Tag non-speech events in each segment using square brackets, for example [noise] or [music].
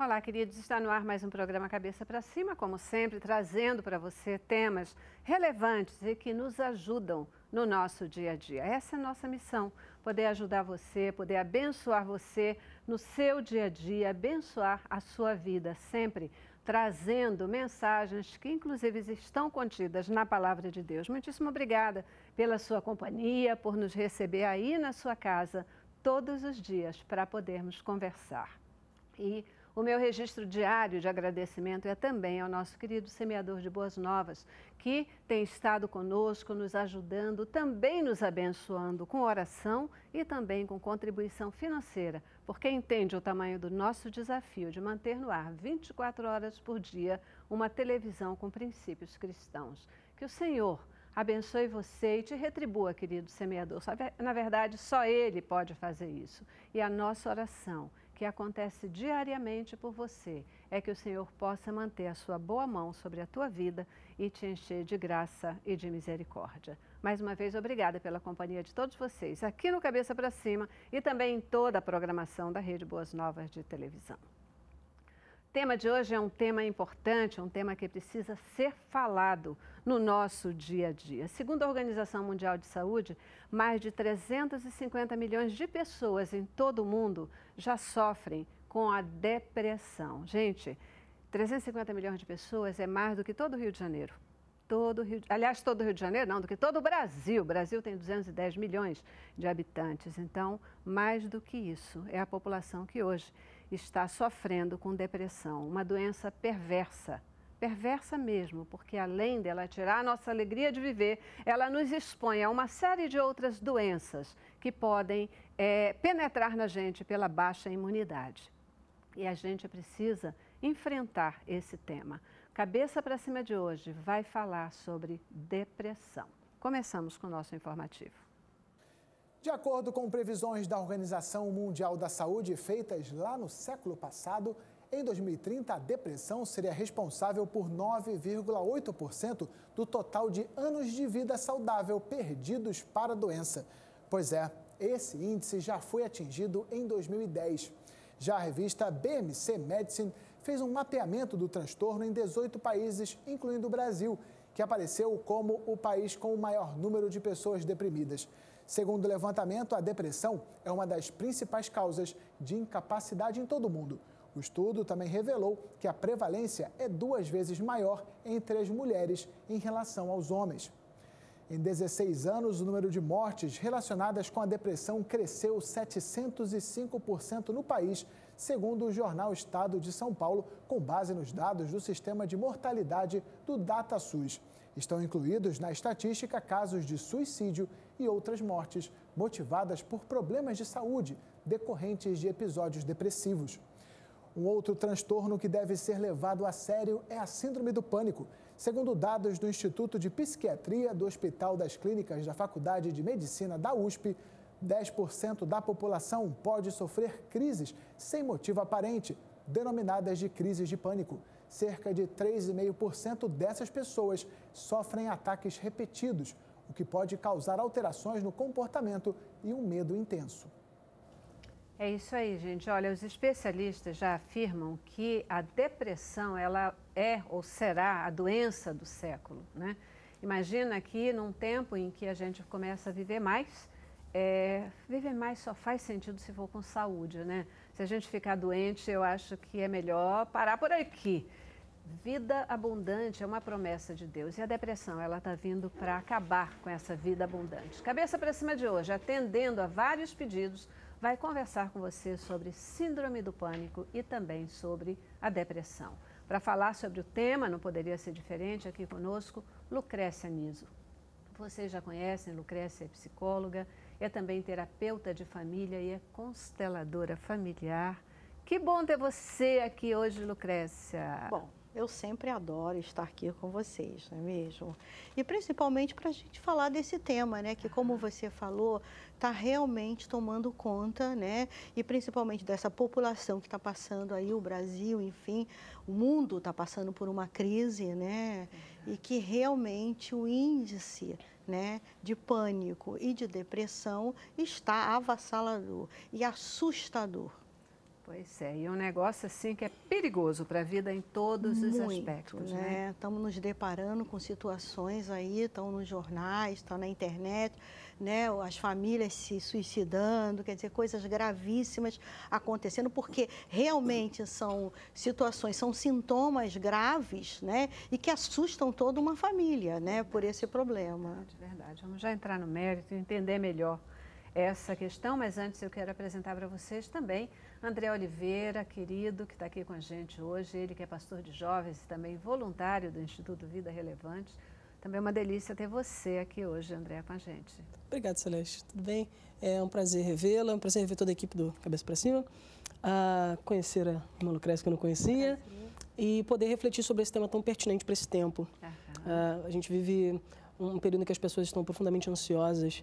Olá, queridos. Está no ar mais um programa Cabeça para Cima, como sempre, trazendo para você temas relevantes e que nos ajudam no nosso dia a dia. Essa é a nossa missão: poder ajudar você, poder abençoar você no seu dia a dia, abençoar a sua vida, sempre trazendo mensagens que, inclusive, estão contidas na palavra de Deus. Muitíssimo obrigada pela sua companhia, por nos receber aí na sua casa todos os dias para podermos conversar. E o meu registro diário de agradecimento é também ao nosso querido semeador de boas novas, que tem estado conosco, nos ajudando, também nos abençoando com oração e também com contribuição financeira, porque entende o tamanho do nosso desafio de manter no ar 24 horas por dia uma televisão com princípios cristãos. Que o Senhor abençoe você e te retribua, querido semeador. Na verdade, só Ele pode fazer isso. E a nossa oração que acontece diariamente por você, é que o Senhor possa manter a sua boa mão sobre a tua vida e te encher de graça e de misericórdia. Mais uma vez, obrigada pela companhia de todos vocês aqui no Cabeça para Cima e também em toda a programação da Rede Boas Novas de Televisão. O tema de hoje é um tema importante, um tema que precisa ser falado no nosso dia a dia. Segundo a Organização Mundial de Saúde, mais de 350 milhões de pessoas em todo o mundo já sofrem com a depressão. Gente, 350 milhões de pessoas é mais do que todo o Rio de Janeiro. Todo Rio, aliás, todo o Rio de Janeiro, não, do que todo o Brasil. O Brasil tem 210 milhões de habitantes, então, mais do que isso é a população que hoje está sofrendo com depressão, uma doença perversa. Perversa mesmo, porque além dela tirar a nossa alegria de viver, ela nos expõe a uma série de outras doenças que podem é, penetrar na gente pela baixa imunidade. E a gente precisa enfrentar esse tema. Cabeça para cima de hoje vai falar sobre depressão. Começamos com o nosso informativo. De acordo com previsões da Organização Mundial da Saúde feitas lá no século passado, em 2030 a depressão seria responsável por 9,8% do total de anos de vida saudável perdidos para a doença. Pois é, esse índice já foi atingido em 2010. Já a revista BMC Medicine fez um mapeamento do transtorno em 18 países, incluindo o Brasil, que apareceu como o país com o maior número de pessoas deprimidas. Segundo o levantamento, a depressão é uma das principais causas de incapacidade em todo o mundo. O estudo também revelou que a prevalência é duas vezes maior entre as mulheres em relação aos homens. Em 16 anos, o número de mortes relacionadas com a depressão cresceu 705% no país, segundo o jornal Estado de São Paulo, com base nos dados do sistema de mortalidade do DataSUS. Estão incluídos na estatística casos de suicídio e outras mortes motivadas por problemas de saúde decorrentes de episódios depressivos. Um outro transtorno que deve ser levado a sério é a Síndrome do Pânico. Segundo dados do Instituto de Psiquiatria do Hospital das Clínicas da Faculdade de Medicina da USP, 10% da população pode sofrer crises sem motivo aparente, denominadas de crises de pânico. Cerca de 3,5% dessas pessoas sofrem ataques repetidos, o que pode causar alterações no comportamento e um medo intenso. É isso aí, gente. Olha, os especialistas já afirmam que a depressão ela é ou será a doença do século, né? Imagina que num tempo em que a gente começa a viver mais, é, viver mais só faz sentido se for com saúde, né? Se a gente ficar doente, eu acho que é melhor parar por aqui. Vida abundante é uma promessa de Deus e a depressão ela está vindo para acabar com essa vida abundante. Cabeça para cima de hoje, atendendo a vários pedidos, vai conversar com você sobre síndrome do pânico e também sobre a depressão. Para falar sobre o tema, não poderia ser diferente, aqui conosco, Lucrécia Niso. Vocês já conhecem, Lucrécia é psicóloga, é também terapeuta de família e é consteladora familiar. Que bom ter você aqui hoje, Lucrécia. Bom, eu sempre adoro estar aqui com vocês, não é mesmo? E principalmente para a gente falar desse tema, né? Que como você falou, está realmente tomando conta, né? E principalmente dessa população que está passando aí, o Brasil, enfim, o mundo está passando por uma crise, né? E que realmente o índice né, de pânico e de depressão está avassalador e assustador. Pois é, e um negócio assim que é perigoso para a vida em todos Muito, os aspectos, né? Estamos né? nos deparando com situações aí, estão nos jornais, estão na internet, né? As famílias se suicidando, quer dizer, coisas gravíssimas acontecendo, porque realmente são situações, são sintomas graves, né? E que assustam toda uma família, né? Por esse problema. de verdade. Vamos já entrar no mérito, entender melhor essa questão, mas antes eu quero apresentar para vocês também André Oliveira, querido, que está aqui com a gente hoje, ele que é pastor de jovens e também voluntário do Instituto Vida Relevante. Também é uma delícia ter você aqui hoje, André, com a gente. Obrigado, Celeste. Tudo bem? É um prazer revê-la, é um prazer rever toda a equipe do Cabeça para Cima, a conhecer a irmã Lucrecia que eu não conhecia e poder refletir sobre esse tema tão pertinente para esse tempo. Uh, a gente vive um período em que as pessoas estão profundamente ansiosas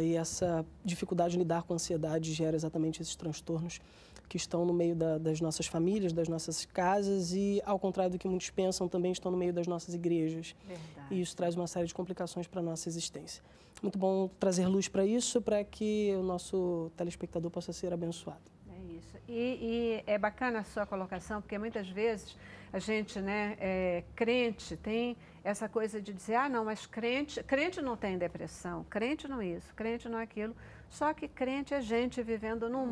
e essa dificuldade de lidar com a ansiedade gera exatamente esses transtornos que estão no meio da, das nossas famílias, das nossas casas e, ao contrário do que muitos pensam, também estão no meio das nossas igrejas. Verdade. E isso traz uma série de complicações para a nossa existência. Muito bom trazer luz para isso, para que o nosso telespectador possa ser abençoado. É isso. E, e, é bacana a sua colocação, porque muitas vezes a gente, né, é, crente, tem essa coisa de dizer, ah, não, mas crente, crente não tem depressão, crente não é isso, crente não é aquilo. Só que crente é gente vivendo num uhum.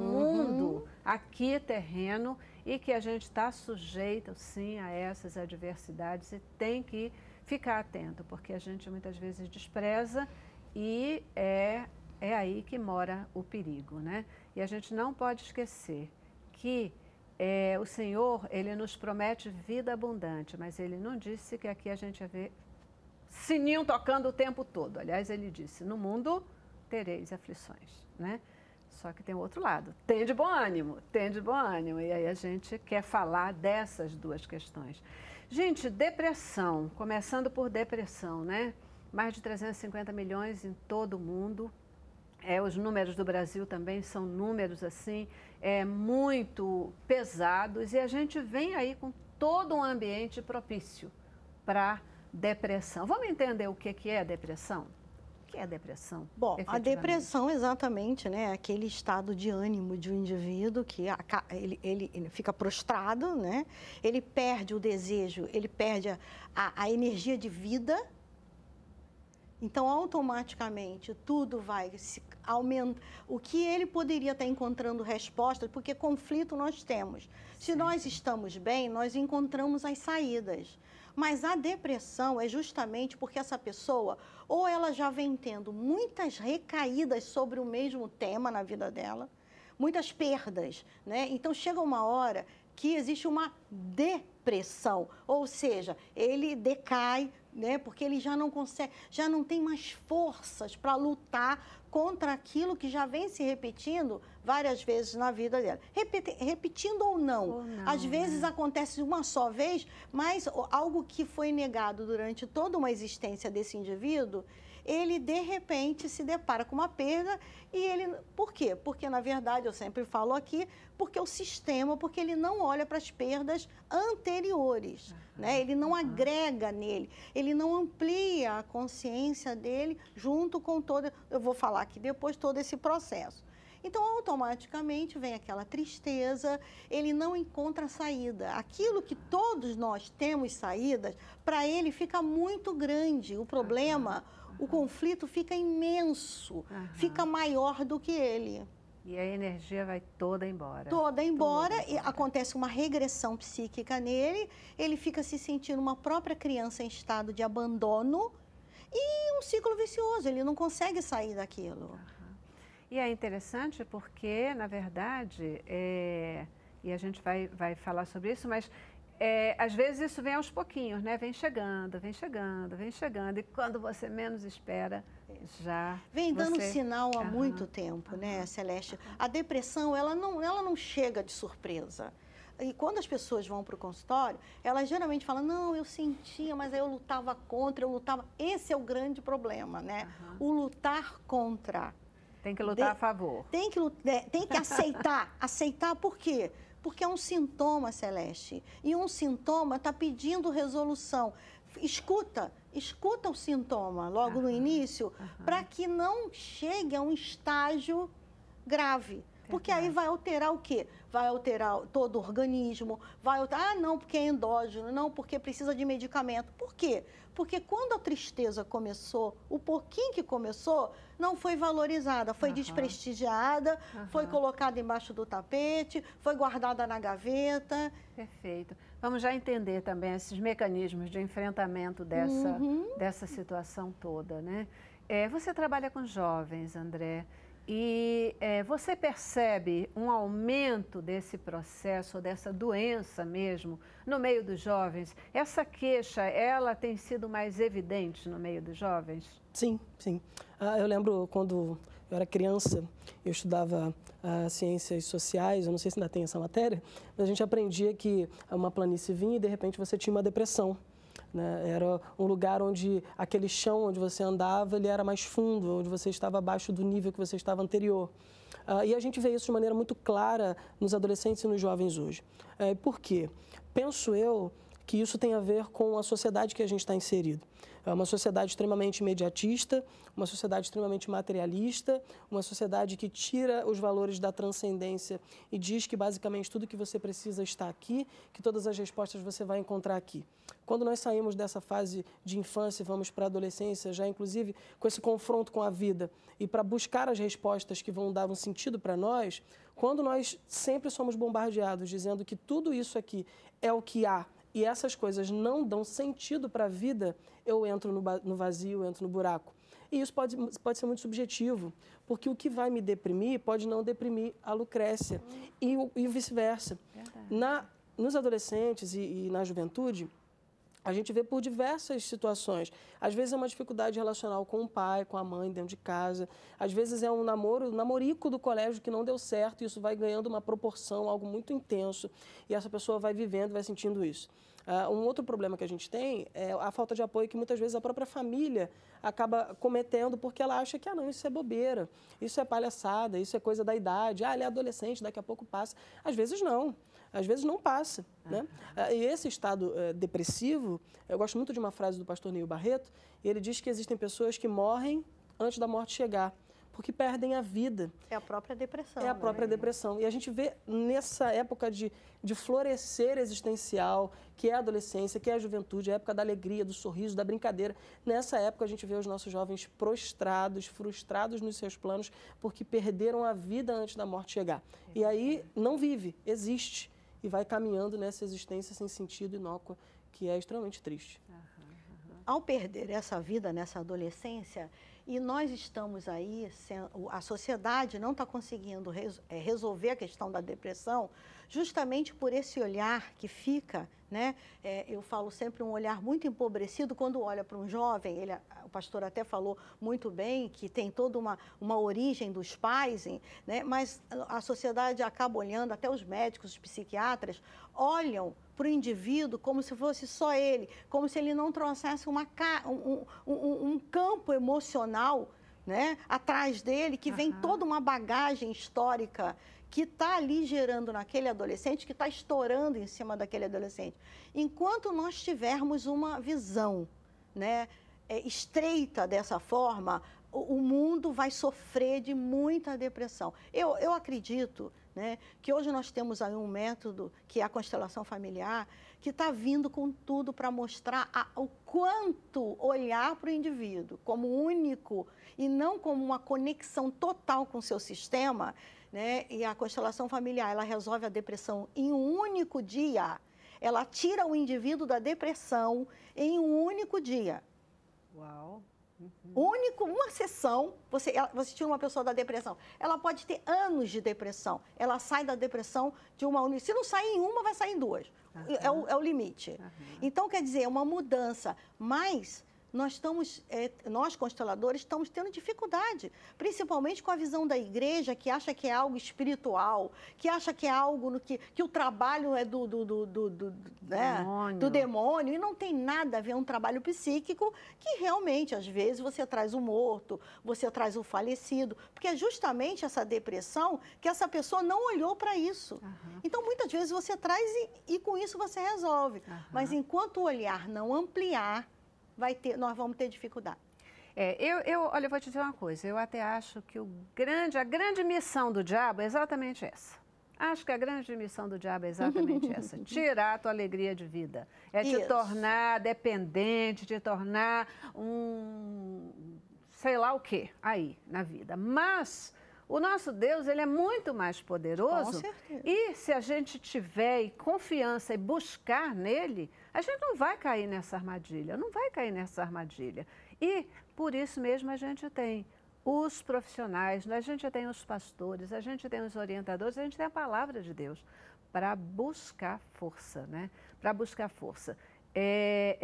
mundo aqui terreno e que a gente está sujeito, sim, a essas adversidades e tem que ficar atento, porque a gente muitas vezes despreza e é, é aí que mora o perigo, né? E a gente não pode esquecer que é, o Senhor, Ele nos promete vida abundante, mas Ele não disse que aqui a gente ia ver sininho tocando o tempo todo. Aliás, Ele disse, no mundo tereis aflições, né? Só que tem o outro lado, tem de bom ânimo, tem de bom ânimo. E aí a gente quer falar dessas duas questões. Gente, depressão, começando por depressão, né? Mais de 350 milhões em todo o mundo, é, os números do Brasil também são números assim é, muito pesados e a gente vem aí com todo um ambiente propício para depressão. Vamos entender o que, que é depressão? O que é depressão? Bom, a depressão exatamente, né, é aquele estado de ânimo de um indivíduo que ele, ele, ele fica prostrado, né, ele perde o desejo, ele perde a, a energia de vida, então, automaticamente, tudo vai se aumentar. O que ele poderia estar encontrando respostas, porque conflito nós temos. Se Sim. nós estamos bem, nós encontramos as saídas. Mas a depressão é justamente porque essa pessoa, ou ela já vem tendo muitas recaídas sobre o mesmo tema na vida dela, muitas perdas, né? Então chega uma hora que existe uma depressão, ou seja, ele decai, né? Porque ele já não consegue, já não tem mais forças para lutar contra aquilo que já vem se repetindo várias vezes na vida dela. repetindo ou não, ou não às vezes né? acontece uma só vez, mas algo que foi negado durante toda uma existência desse indivíduo, ele de repente se depara com uma perda e ele. Por quê? Porque, na verdade, eu sempre falo aqui, porque o sistema, porque ele não olha para as perdas anteriores, uhum. né? ele não uhum. agrega nele, ele não amplia a consciência dele junto com todo. Eu vou falar aqui depois todo esse processo. Então, automaticamente vem aquela tristeza, ele não encontra saída. Aquilo que todos nós temos saídas, para ele fica muito grande. O problema o conflito fica imenso, fica maior do que ele. E a energia vai toda embora. Toda embora, toda embora. acontece uma regressão psíquica nele, ele fica se sentindo uma própria criança em estado de abandono e um ciclo vicioso, ele não consegue sair daquilo. E é interessante porque, na verdade, é... e a gente vai, vai falar sobre isso, mas é, às vezes isso vem aos pouquinhos, né? Vem chegando, vem chegando, vem chegando. E quando você menos espera, já. Vem dando você... sinal há muito tempo, né, Celeste? A depressão, ela não, ela não chega de surpresa. E quando as pessoas vão para o consultório, elas geralmente falam: não, eu sentia, mas aí eu lutava contra, eu lutava. Esse é o grande problema, né? O lutar contra. Tem que lutar de... a favor. Tem que, é, tem que aceitar. [laughs] aceitar por quê? porque é um sintoma, Celeste. E um sintoma está pedindo resolução. Escuta, escuta o sintoma logo uhum. no início, uhum. para que não chegue a um estágio grave. Porque aí vai alterar o quê? Vai alterar todo o organismo, vai alterar, ah, não, porque é endógeno, não, porque precisa de medicamento. Por quê? Porque quando a tristeza começou, o pouquinho que começou, não foi valorizada, foi uhum. desprestigiada, uhum. foi colocada embaixo do tapete, foi guardada na gaveta. Perfeito. Vamos já entender também esses mecanismos de enfrentamento dessa, uhum. dessa situação toda, né? É, você trabalha com jovens, André. E é, você percebe um aumento desse processo, dessa doença mesmo, no meio dos jovens? Essa queixa, ela tem sido mais evidente no meio dos jovens? Sim, sim. Ah, eu lembro quando eu era criança, eu estudava ah, ciências sociais, eu não sei se ainda tem essa matéria, mas a gente aprendia que uma planície vinha e de repente você tinha uma depressão. Né? Era um lugar onde aquele chão onde você andava ele era mais fundo, onde você estava abaixo do nível que você estava anterior. Uh, e a gente vê isso de maneira muito clara nos adolescentes e nos jovens hoje. Uh, por quê? Penso eu que isso tem a ver com a sociedade que a gente está inserido. É uma sociedade extremamente imediatista, uma sociedade extremamente materialista, uma sociedade que tira os valores da transcendência e diz que basicamente tudo que você precisa está aqui, que todas as respostas você vai encontrar aqui. Quando nós saímos dessa fase de infância e vamos para a adolescência, já inclusive com esse confronto com a vida e para buscar as respostas que vão dar um sentido para nós, quando nós sempre somos bombardeados dizendo que tudo isso aqui é o que há e essas coisas não dão sentido para a vida, eu entro no vazio, entro no buraco. E isso pode, pode ser muito subjetivo, porque o que vai me deprimir pode não deprimir a Lucrécia, uhum. e, e vice-versa. Nos adolescentes e, e na juventude, a gente vê por diversas situações. Às vezes é uma dificuldade relacional com o pai, com a mãe dentro de casa. Às vezes é um namoro, um namorico do colégio que não deu certo e isso vai ganhando uma proporção, algo muito intenso. E essa pessoa vai vivendo, vai sentindo isso. Uh, um outro problema que a gente tem é a falta de apoio que muitas vezes a própria família acaba cometendo porque ela acha que, ah, não, isso é bobeira, isso é palhaçada, isso é coisa da idade, ah, ele é adolescente, daqui a pouco passa. Às vezes não às vezes não passa. Ah. Né? Ah, e esse estado é, depressivo, eu gosto muito de uma frase do pastor Neil Barreto, ele diz que existem pessoas que morrem antes da morte chegar porque perdem a vida. É a própria depressão. É a né? própria né? depressão. E a gente vê nessa época de, de florescer existencial, que é a adolescência, que é a juventude, a época da alegria, do sorriso, da brincadeira. Nessa época a gente vê os nossos jovens prostrados, frustrados nos seus planos, porque perderam a vida antes da morte chegar. E aí não vive, existe e vai caminhando nessa existência sem sentido inócua, que é extremamente triste. Ao perder essa vida nessa adolescência, e nós estamos aí, a sociedade não está conseguindo é, resolver a questão da depressão, justamente por esse olhar que fica, né? É, eu falo sempre um olhar muito empobrecido quando olha para um jovem. Ele, o pastor até falou muito bem que tem toda uma, uma origem dos pais, né? Mas a sociedade acaba olhando, até os médicos, os psiquiatras olham para o indivíduo como se fosse só ele, como se ele não trouxesse uma, um, um, um campo emocional né, atrás dele, que vem uhum. toda uma bagagem histórica que está ali gerando naquele adolescente, que está estourando em cima daquele adolescente. Enquanto nós tivermos uma visão né, é, estreita dessa forma, o mundo vai sofrer de muita depressão. Eu, eu acredito né, que hoje nós temos aí um método, que é a constelação familiar, que está vindo com tudo para mostrar a, o quanto olhar para o indivíduo como único e não como uma conexão total com o seu sistema né? E a constelação familiar, ela resolve a depressão em um único dia. Ela tira o indivíduo da depressão em um único dia. Uau. Uhum. Único, uma sessão, você, ela, você tira uma pessoa da depressão. Ela pode ter anos de depressão. Ela sai da depressão de uma única. Se não sair em uma, vai sair em duas. Uhum. É, o, é o limite. Uhum. Então, quer dizer, é uma mudança. Mas nós estamos, é, nós consteladores, estamos tendo dificuldade, principalmente com a visão da igreja que acha que é algo espiritual, que acha que é algo no que, que o trabalho é do, do, do, do, do, né? demônio. do demônio e não tem nada a ver um trabalho psíquico que realmente, às vezes, você traz o morto, você traz o falecido, porque é justamente essa depressão que essa pessoa não olhou para isso. Uhum. Então, muitas vezes você traz e, e com isso você resolve. Uhum. Mas enquanto o olhar não ampliar, vai ter, nós vamos ter dificuldade. É, eu, eu, olha, eu vou te dizer uma coisa. Eu até acho que o grande, a grande missão do diabo é exatamente essa. Acho que a grande missão do diabo é exatamente [laughs] essa: tirar a tua alegria de vida. É Isso. te tornar dependente, te tornar um sei lá o que aí na vida. Mas o nosso Deus, ele é muito mais poderoso. Com certeza. E se a gente tiver confiança e buscar nele, a gente não vai cair nessa armadilha, não vai cair nessa armadilha. E por isso mesmo a gente tem os profissionais, a gente tem os pastores, a gente tem os orientadores, a gente tem a palavra de Deus para buscar força, né? Para buscar força. É,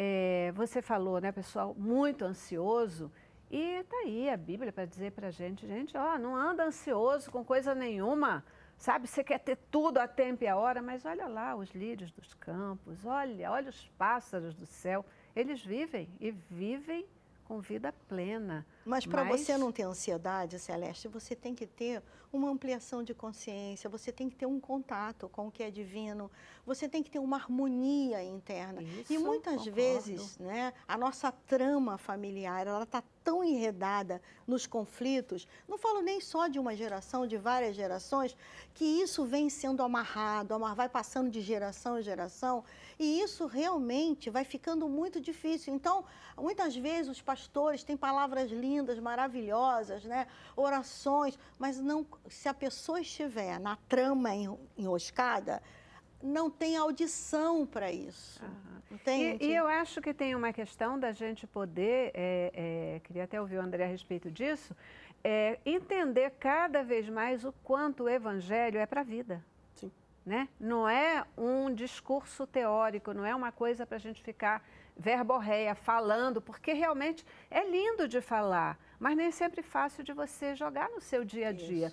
é, você falou, né, pessoal, muito ansioso. E tá aí a Bíblia para dizer para gente, gente, ó, não anda ansioso com coisa nenhuma. Sabe, você quer ter tudo a tempo e a hora, mas olha lá os lírios dos campos, olha, olha os pássaros do céu. Eles vivem e vivem com vida plena. Mas para Mas... você não ter ansiedade, Celeste, você tem que ter uma ampliação de consciência, você tem que ter um contato com o que é divino, você tem que ter uma harmonia interna. Isso, e muitas concordo. vezes, né, a nossa trama familiar, ela está tão enredada nos conflitos, não falo nem só de uma geração, de várias gerações, que isso vem sendo amarrado, vai passando de geração em geração, e isso realmente vai ficando muito difícil. Então, muitas vezes os pastores têm palavras lindas, lindas, maravilhosas, né? orações, mas não, se a pessoa estiver na trama enroscada, não tem audição para isso. Uhum. Entende? E, e, eu acho que tem uma questão da gente poder, é, é, queria até ouvir o André a respeito disso, é, entender cada vez mais o quanto o evangelho é para a vida. Sim. Né? Não é um discurso teórico, não é uma coisa para a gente ficar verborreia, falando, porque realmente é lindo de falar, mas nem sempre é fácil de você jogar no seu dia a dia.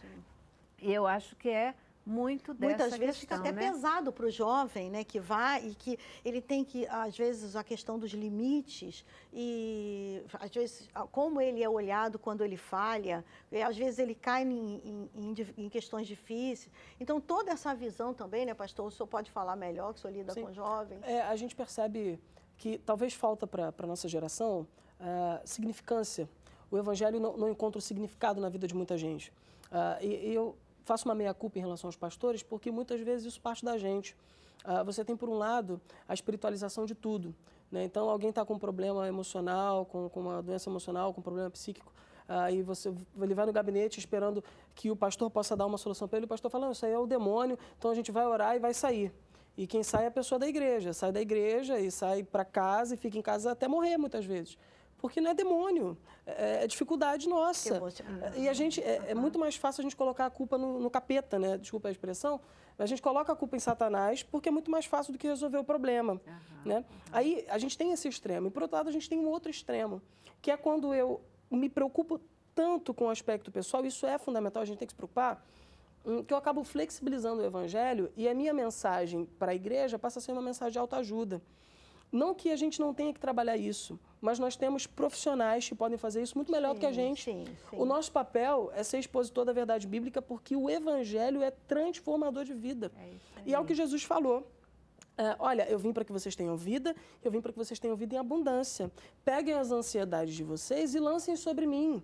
E eu acho que é muito dessa Muitas questão, vezes fica até né? pesado para o jovem, né, que vai e que ele tem que, às vezes, a questão dos limites e, às vezes, como ele é olhado quando ele falha, e, às vezes ele cai em, em, em, questões difíceis. Então, toda essa visão também, né, pastor, o senhor pode falar melhor, que o senhor lida Sim. com jovens. É, a gente percebe que talvez falta para a nossa geração uh, significância. O evangelho não, não, encontra o significado na vida de muita gente. Uh, e, e, eu faço uma meia-culpa em relação aos pastores, porque muitas vezes isso parte da gente. Uh, você tem, por um lado, a espiritualização de tudo. Né? Então, alguém está com um problema emocional, com, com, uma doença emocional, com um problema psíquico, uh, e você, ele vai no gabinete esperando que o pastor possa dar uma solução para ele. O pastor fala: Não, isso aí é o demônio, então a gente vai orar e vai sair. E quem sai é a pessoa da igreja, sai da igreja e sai para casa e fica em casa até morrer muitas vezes. Porque não é demônio, é, é, é dificuldade nossa. É, e a gente é, é, muito mais fácil a gente colocar a culpa no, no capeta, né? Desculpa a expressão, a gente coloca a culpa em Satanás porque é muito mais fácil do que resolver o problema. Uhum, né? Uhum. Aí a gente tem esse extremo. E por outro lado, a gente tem um outro extremo, que é quando eu me preocupo tanto com o aspecto pessoal, isso é fundamental, a gente tem que se preocupar, Hum, que eu acabo flexibilizando o evangelho e a minha mensagem para a igreja passa a ser uma mensagem de autoajuda. Não que a gente não tenha que trabalhar isso, mas nós temos profissionais que podem fazer isso muito melhor sim, do que a gente. Sim, sim. O nosso papel é ser expositor da verdade bíblica porque o evangelho é transformador de vida. É e é o que Jesus falou. É, olha, eu vim para que vocês tenham vida, eu vim para que vocês tenham vida em abundância. Peguem as ansiedades de vocês e lancem sobre mim.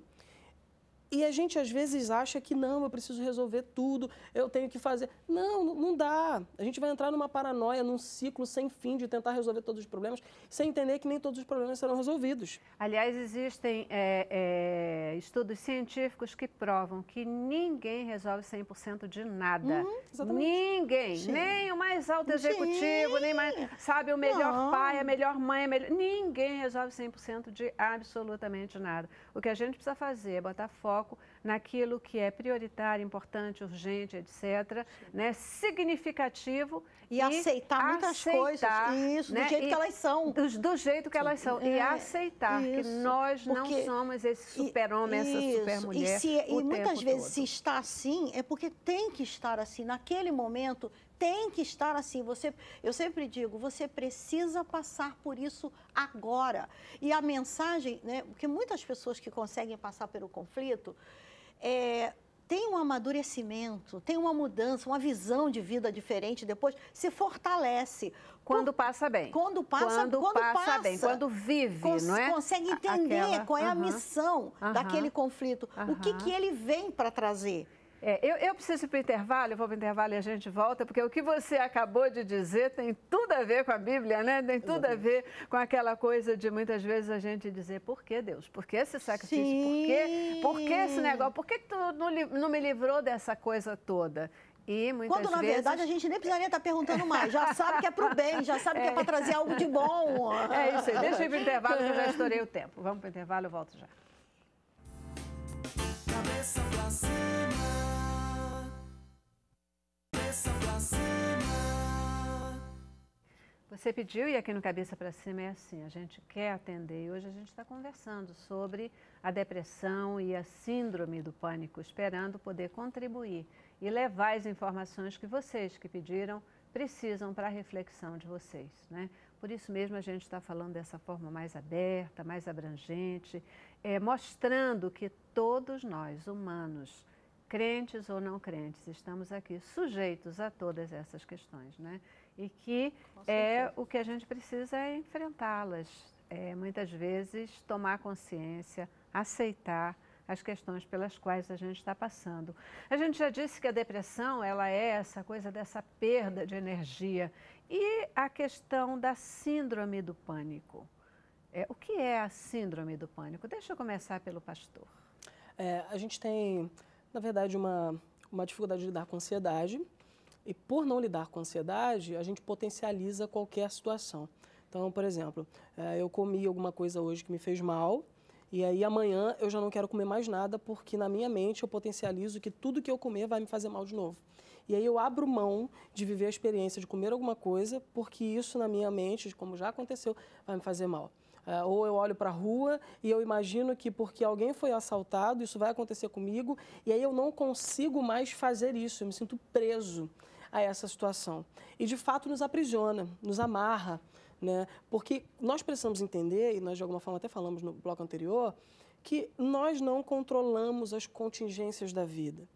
E a gente às vezes acha que não, eu preciso resolver tudo, eu tenho que fazer. Não, não dá. A gente vai entrar numa paranoia, num ciclo sem fim de tentar resolver todos os problemas, sem entender que nem todos os problemas serão resolvidos. Aliás, existem é, é, estudos científicos que provam que ninguém resolve 100% de nada. Hum, Ninguém. Sim. Nem o mais alto executivo, Sim. nem mais. Sabe, o melhor não. pai, a melhor mãe, a melhor... ninguém resolve 100% de absolutamente nada. O que a gente precisa fazer é botar foco foco naquilo que é prioritário, importante, urgente, etc., né? significativo. E, e aceitar muitas aceitar, coisas, isso, né? do jeito e, que elas são. Do, do jeito que elas são. É, e aceitar isso, que nós não somos esse super-homem, essa super-mulher. E, se, e muitas vezes, todo. se está assim, é porque tem que estar assim. Naquele momento, tem que estar assim. Você, eu sempre digo, você precisa passar por isso agora. E a mensagem, né, porque muitas pessoas que conseguem passar pelo conflito, é, tem um amadurecimento, tem uma mudança, uma visão de vida diferente depois, se fortalece. Quando Por, passa bem. Quando passa, quando, quando passa, passa, bem, quando vive, cons, não é? Consegue entender Aquela, qual é uh -huh, a missão uh -huh, daquele conflito, uh -huh. o que, que ele vem para trazer. É, eu, eu, preciso ir para o intervalo, eu vou para o intervalo e a gente volta, porque o que você acabou de dizer tem tudo a ver com a Bíblia, né? Tem tudo a ver com aquela coisa de muitas vezes a gente dizer, por que Deus? Por que esse sacrifício? Sim. Por, que, por esse negócio? Por que tu não, não me livrou dessa coisa toda? E muitas Quando, na vezes... verdade, a gente nem precisaria estar perguntando mais. Já sabe que é para o bem, já sabe que é, é para trazer algo de bom. É isso aí. Deixa eu ir para o intervalo, que eu já estourei o tempo. Vamos para o intervalo, eu volto já. Cabeça pra cima. Você pediu e aqui no Cabeça para Cima é assim, a gente quer atender e hoje a gente está conversando sobre a depressão e a síndrome do pânico, esperando poder contribuir e levar as informações que vocês que pediram precisam para a reflexão de vocês. Né? Por isso mesmo a gente está falando dessa forma mais aberta, mais abrangente, é, mostrando que todos nós, humanos, crentes ou não crentes, estamos aqui sujeitos a todas essas questões. Né? e que é o que a gente precisa é enfrentá-las. É, muitas vezes tomar consciência, aceitar as questões pelas quais a gente está passando. A gente já disse que a depressão ela é essa coisa dessa perda de energia e a questão da síndrome do pânico. É, o que é a síndrome do pânico? Deixa eu começar pelo pastor. É, a gente tem, na verdade, uma, uma dificuldade de lidar com ansiedade e por não lidar com ansiedade, a gente potencializa qualquer situação. Então, por exemplo, eh, eu comi alguma coisa hoje que me fez mal, e aí amanhã eu já não quero comer mais nada, porque na minha mente eu potencializo que tudo que eu comer vai me fazer mal de novo. E aí eu abro mão de viver a experiência de comer alguma coisa, porque isso na minha mente, como já aconteceu, vai me fazer mal. Eh, ou eu olho para a rua e eu imagino que porque alguém foi assaltado, isso vai acontecer comigo, e aí eu não consigo mais fazer isso, eu me sinto preso a essa situação. E, de fato, nos aprisiona, nos amarra, né? porque nós precisamos entender, e nós, de alguma forma, até falamos no bloco anterior, que nós não controlamos as contingências da vida.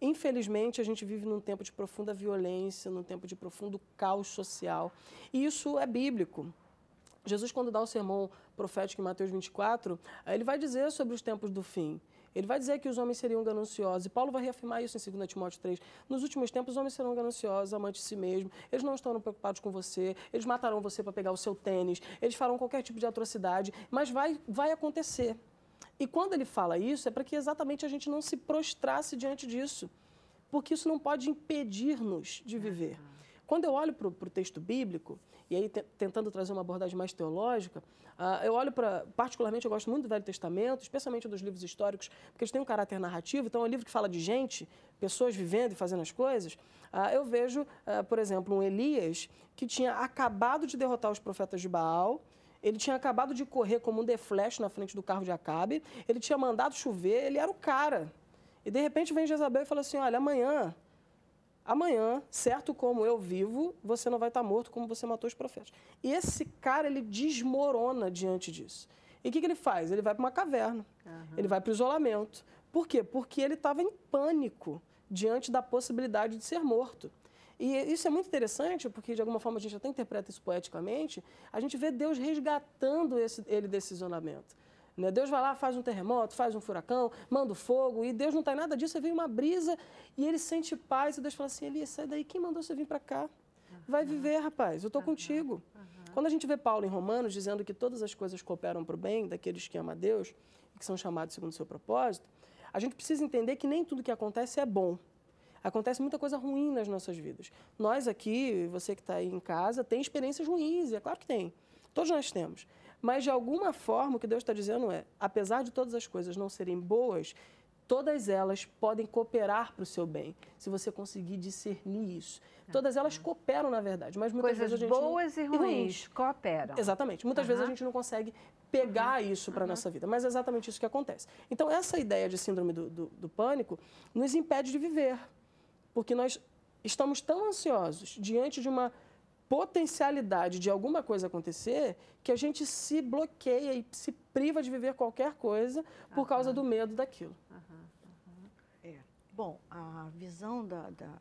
Infelizmente, a gente vive num tempo de profunda violência, num tempo de profundo caos social. E isso é bíblico. Jesus, quando dá o sermão profético em Mateus 24, ele vai dizer sobre os tempos do fim. Ele vai dizer que os homens seriam gananciosos, e Paulo vai reafirmar isso em 2 Timóteo 3. Nos últimos tempos, os homens serão gananciosos, amantes de si mesmos, eles não estão preocupados com você, eles matarão você para pegar o seu tênis, eles farão qualquer tipo de atrocidade, mas vai, vai acontecer. E quando ele fala isso, é para que exatamente a gente não se prostrasse diante disso, porque isso não pode impedir-nos de viver. Uhum. Quando eu olho para o texto bíblico, e aí tentando trazer uma abordagem mais teológica, uh, eu olho para, particularmente, eu gosto muito do Velho Testamento, especialmente dos livros históricos, porque eles têm um caráter narrativo, então é um livro que fala de gente, pessoas vivendo e fazendo as coisas. Uh, eu vejo, uh, por exemplo, um Elias que tinha acabado de derrotar os profetas de Baal, ele tinha acabado de correr como um de flash na frente do carro de Acabe, ele tinha mandado chover, ele era o cara. E de repente vem Jezabel e fala assim: olha, amanhã amanhã, certo como eu vivo, você não vai estar tá morto como você matou os profetas. E esse cara, ele desmorona diante disso. E o que, que, ele faz? Ele vai para uma caverna, uhum. ele vai para o isolamento. Por quê? Porque ele estava em pânico diante da possibilidade de ser morto. E isso é muito interessante, porque de alguma forma a gente até interpreta isso poeticamente, a gente vê Deus resgatando esse, ele desse isolamento. Né? Deus vai lá, faz um terremoto, faz um furacão, manda fogo, e Deus não está em nada disso, vem uma brisa e ele sente paz, e Deus fala assim, Elias, sai daí, quem mandou você vir para cá? Vai viver, rapaz, eu estou contigo. Quando a gente vê Paulo em Romanos dizendo que todas as coisas cooperam para o bem daqueles que amam a Deus e que são chamados segundo o seu propósito, a gente precisa entender que nem tudo que acontece é bom. Acontece muita coisa ruim nas nossas vidas. Nós aqui, você que está aí em casa, tem experiências ruins, e é claro que tem. Todos nós temos. Mas, de alguma forma, o que Deus está dizendo é: apesar de todas as coisas não serem boas, todas elas podem cooperar para o seu bem, se você conseguir discernir isso. Tá. Todas elas uhum. cooperam, na verdade, mas muitas Coisas vezes a gente boas não... e, ruins e cooperam. Exatamente. Muitas uhum. vezes a gente não consegue pegar uhum. isso para a uhum. nossa vida, mas é exatamente isso que acontece. Então, essa ideia de síndrome do, do, do pânico nos impede de viver, porque nós estamos tão ansiosos diante de uma potencialidade de alguma coisa acontecer que a gente se bloqueia e se priva de viver qualquer coisa por causa do medo daquilo. É. Bom, a visão da, da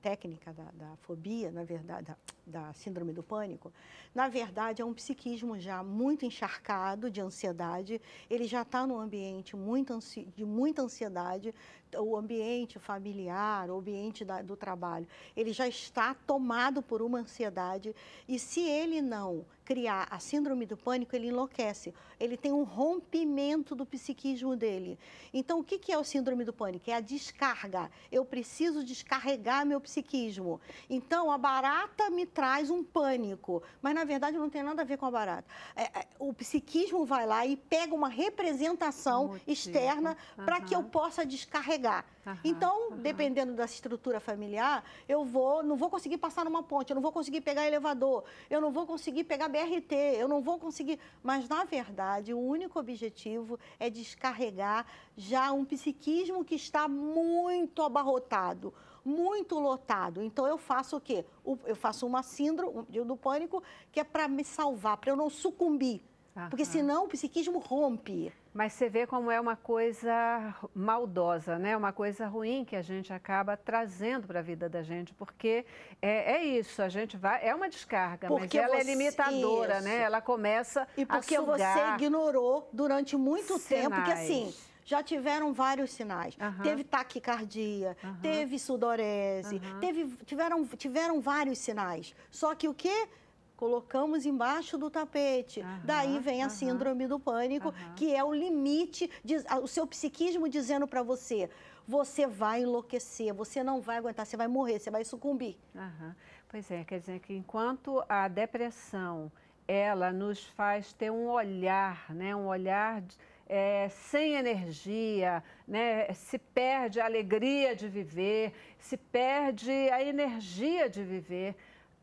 técnica da, da, fobia, na verdade, da, da síndrome do pânico, na verdade é um psiquismo já muito encharcado de ansiedade, ele já está num ambiente muito de muita ansiedade, o ambiente familiar, o ambiente da, do trabalho, ele já está tomado por uma ansiedade e se ele não criar a síndrome do pânico, ele enlouquece, ele tem um rompimento do psiquismo dele. Então, o que, que é o síndrome do pânico? É a descarga, eu preciso descarregar meu psiquismo. Então, a barata me traz um pânico, mas na verdade não tem nada a ver com a barata. É, é o psiquismo vai lá e pega uma representação Motivo. externa uhum. para que eu possa descarregar. Uhum. Então, uhum. dependendo da estrutura familiar, eu vou, não vou conseguir passar numa ponte, eu não vou conseguir pegar elevador, eu não vou conseguir pegar BRT, eu não vou conseguir. Mas na verdade, o único objetivo é descarregar já um psiquismo que está muito abarrotado muito lotado. Então eu faço o quê? Eu faço uma síndrome do pânico que é para me salvar, para eu não sucumbir. Aham. Porque senão o psiquismo rompe. Mas você vê como é uma coisa maldosa, né? Uma coisa ruim que a gente acaba trazendo para a vida da gente, porque é, é, isso, a gente vai, é uma descarga, porque mas ela é você, é limitadora, né? isso. né? Ela começa e porque a sugar você ignorou durante muito sinais. tempo que assim já tiveram vários sinais. Uhum. Teve taquicardia, uhum. teve sudorese, uhum. teve, tiveram, tiveram vários sinais. Só que o que? colocamos embaixo do tapete. Daí vem a síndrome do pânico, que é o limite, de, o seu psiquismo dizendo para você: você vai enlouquecer, você não vai aguentar, você vai morrer, você vai sucumbir. Pois é, quer dizer que enquanto a depressão ela nos faz ter um olhar, né, um olhar de é, sem energia, né? se perde a alegria de viver, se perde a energia de viver.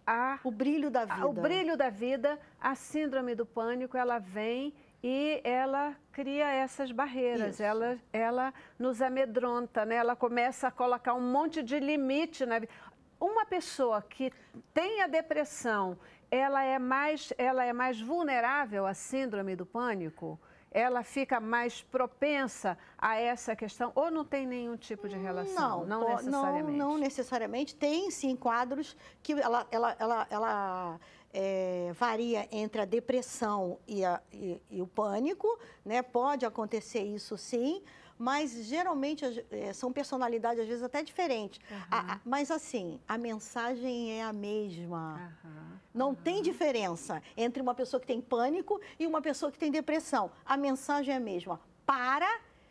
A, o brilho da vida. A, o brilho da vida, a síndrome do pânico, ela vem e ela cria essas barreiras, ela, ela nos amedronta, né? ela começa a colocar um monte de limite na vida. Uma pessoa que tem a depressão, ela é mais, ela é mais vulnerável à síndrome do pânico? ela fica mais propensa a essa questão ou não tem nenhum tipo de relação? Não, não necessariamente. Não, não necessariamente. Tem sim quadros que ela, ela, ela, ela é, varia entre a depressão e, a, e, e o pânico, né? Pode acontecer isso sim mas geralmente eh, são personalidades às vezes até diferentes. Uhum. A, a, mas assim, a mensagem é a mesma. Uhum. Não uhum. tem diferença entre uma pessoa que tem pânico e uma pessoa que tem depressão. A mensagem é a mesma. Para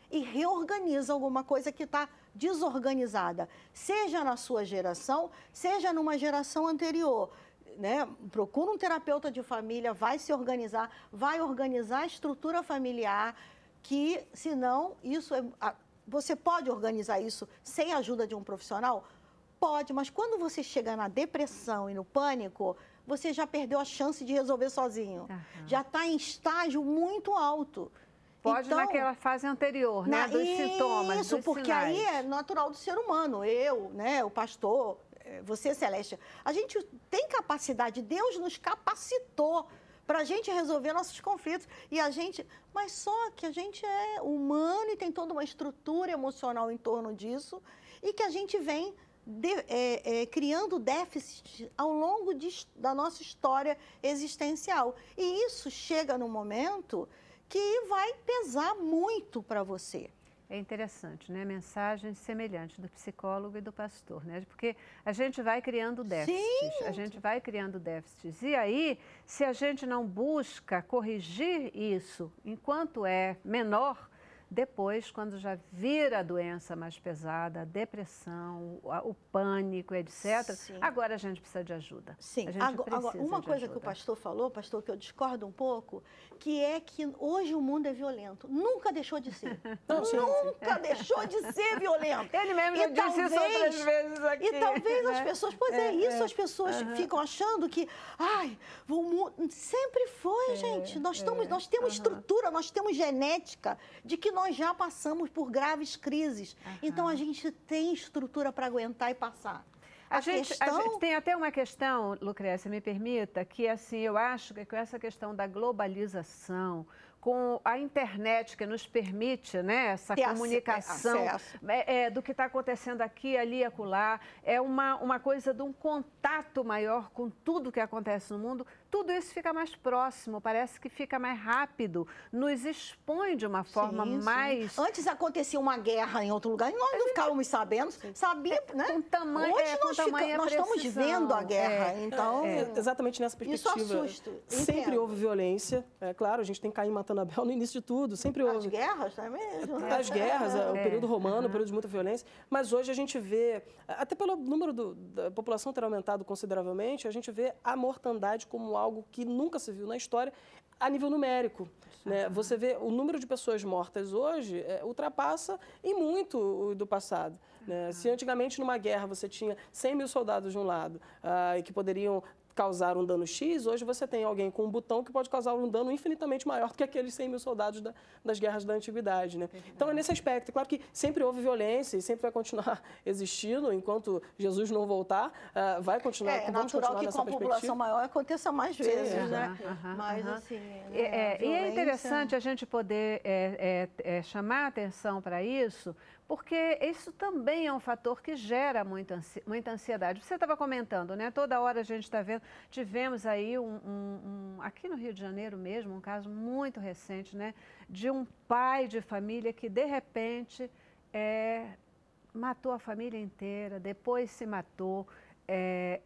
e reorganiza alguma coisa que está desorganizada, seja na sua geração, seja numa geração anterior. Né? Procura um terapeuta de família, vai se organizar, vai organizar a estrutura familiar, que senão isso é. Você pode organizar isso sem a ajuda de um profissional? Pode, mas quando você chega na depressão e no pânico, você já perdeu a chance de resolver sozinho. Uhum. Já está em estágio muito alto. Pode então, naquela fase anterior, né? Na, dos isso, sintomas. Isso, porque sinais. aí é natural do ser humano. Eu, né, o pastor, eh, você, Celeste. A gente tem capacidade, Deus nos capacitou para a gente resolver nossos conflitos. E a gente. Mas só que a gente é humano e tem toda uma estrutura emocional em torno disso e que a gente vem. De, é, é, criando déficits ao longo de, da nossa história existencial. E isso chega num momento que vai pesar muito para você é interessante, né? Mensagens semelhantes do psicólogo e do pastor, né? Porque a gente vai criando déficits, Sim. a gente vai criando déficits. E aí, se a gente não busca corrigir isso enquanto é menor, depois, quando já vira a doença mais pesada, a depressão, o, o pânico, etc., Sim. agora a gente precisa de ajuda. Sim, agora, agora, uma coisa ajuda. que o pastor falou, pastor, que eu discordo um pouco, que é que hoje o mundo é violento. Nunca deixou de ser. [laughs] Nunca deixou de ser violento. Ele mesmo e disse talvez, isso outras vezes aqui. E talvez né? as pessoas, pois é, é, é. isso, é. as pessoas ficam achando que, ai, o mundo sempre foi, é, gente. Nós, é. estamos, nós temos estrutura, nós temos genética de que nós nós já passamos por graves crises. Uhum. Então a gente tem estrutura para aguentar e passar. A, a, gente, questão... a, gente, tem até uma questão, Lucrécia, me permita, que assim, eu acho que com essa questão da globalização, com a internet que nos permite né, essa comunicação é, é, é, do que está acontecendo aqui, ali, acolá, é uma, uma coisa de um contato maior com tudo que acontece no mundo, tudo isso fica mais próximo, parece que fica mais rápido, nos expõe de uma forma sim, mais. Sim. Antes acontecia uma guerra em outro lugar e nós não ficávamos sabendo, sabia, é, né? Com tamanho, Hoje é, nós, fica, nós estamos vendo a guerra, é, então. É, é. exatamente nessa perspectiva. Isso assusta. Sempre houve violência, é claro, a gente tem Caim matando Abel no início de tudo, sempre houve. As guerras, não é mesmo? É, as guerras, o período romano, o período de muita violência, mas hoje a gente vê, até pelo número do, da população ter aumentado consideravelmente, a gente vê a mortandade como algo que nunca se viu na história a nível numérico. Né? Você vê o número de pessoas mortas hoje é, ultrapassa e muito o do passado. Né? Se antigamente numa guerra você tinha 100 mil soldados de um lado uh, e que poderiam causar um dano X, hoje você tem alguém com um botão que pode causar um dano infinitamente maior do que aqueles 100 mil soldados da, das guerras da antiguidade. Né? É então é nesse aspecto. Claro que sempre houve violência e sempre vai continuar [laughs] existindo, enquanto Jesus não voltar, uh, vai continuar. É, é natural que com a população maior aconteça mais vezes, Sim, né? Mas é, assim. Né, é, e é interessante a gente poder é, é chamar atenção para isso, porque isso também é um fator que gera muita, muita ansiedade. Você estava comentando, né? Toda hora a gente está vendo, tivemos aí um, um, um, aqui no Rio de Janeiro mesmo, um caso muito recente, né? De um pai de família que de repente é, matou a família inteira, depois se matou. É,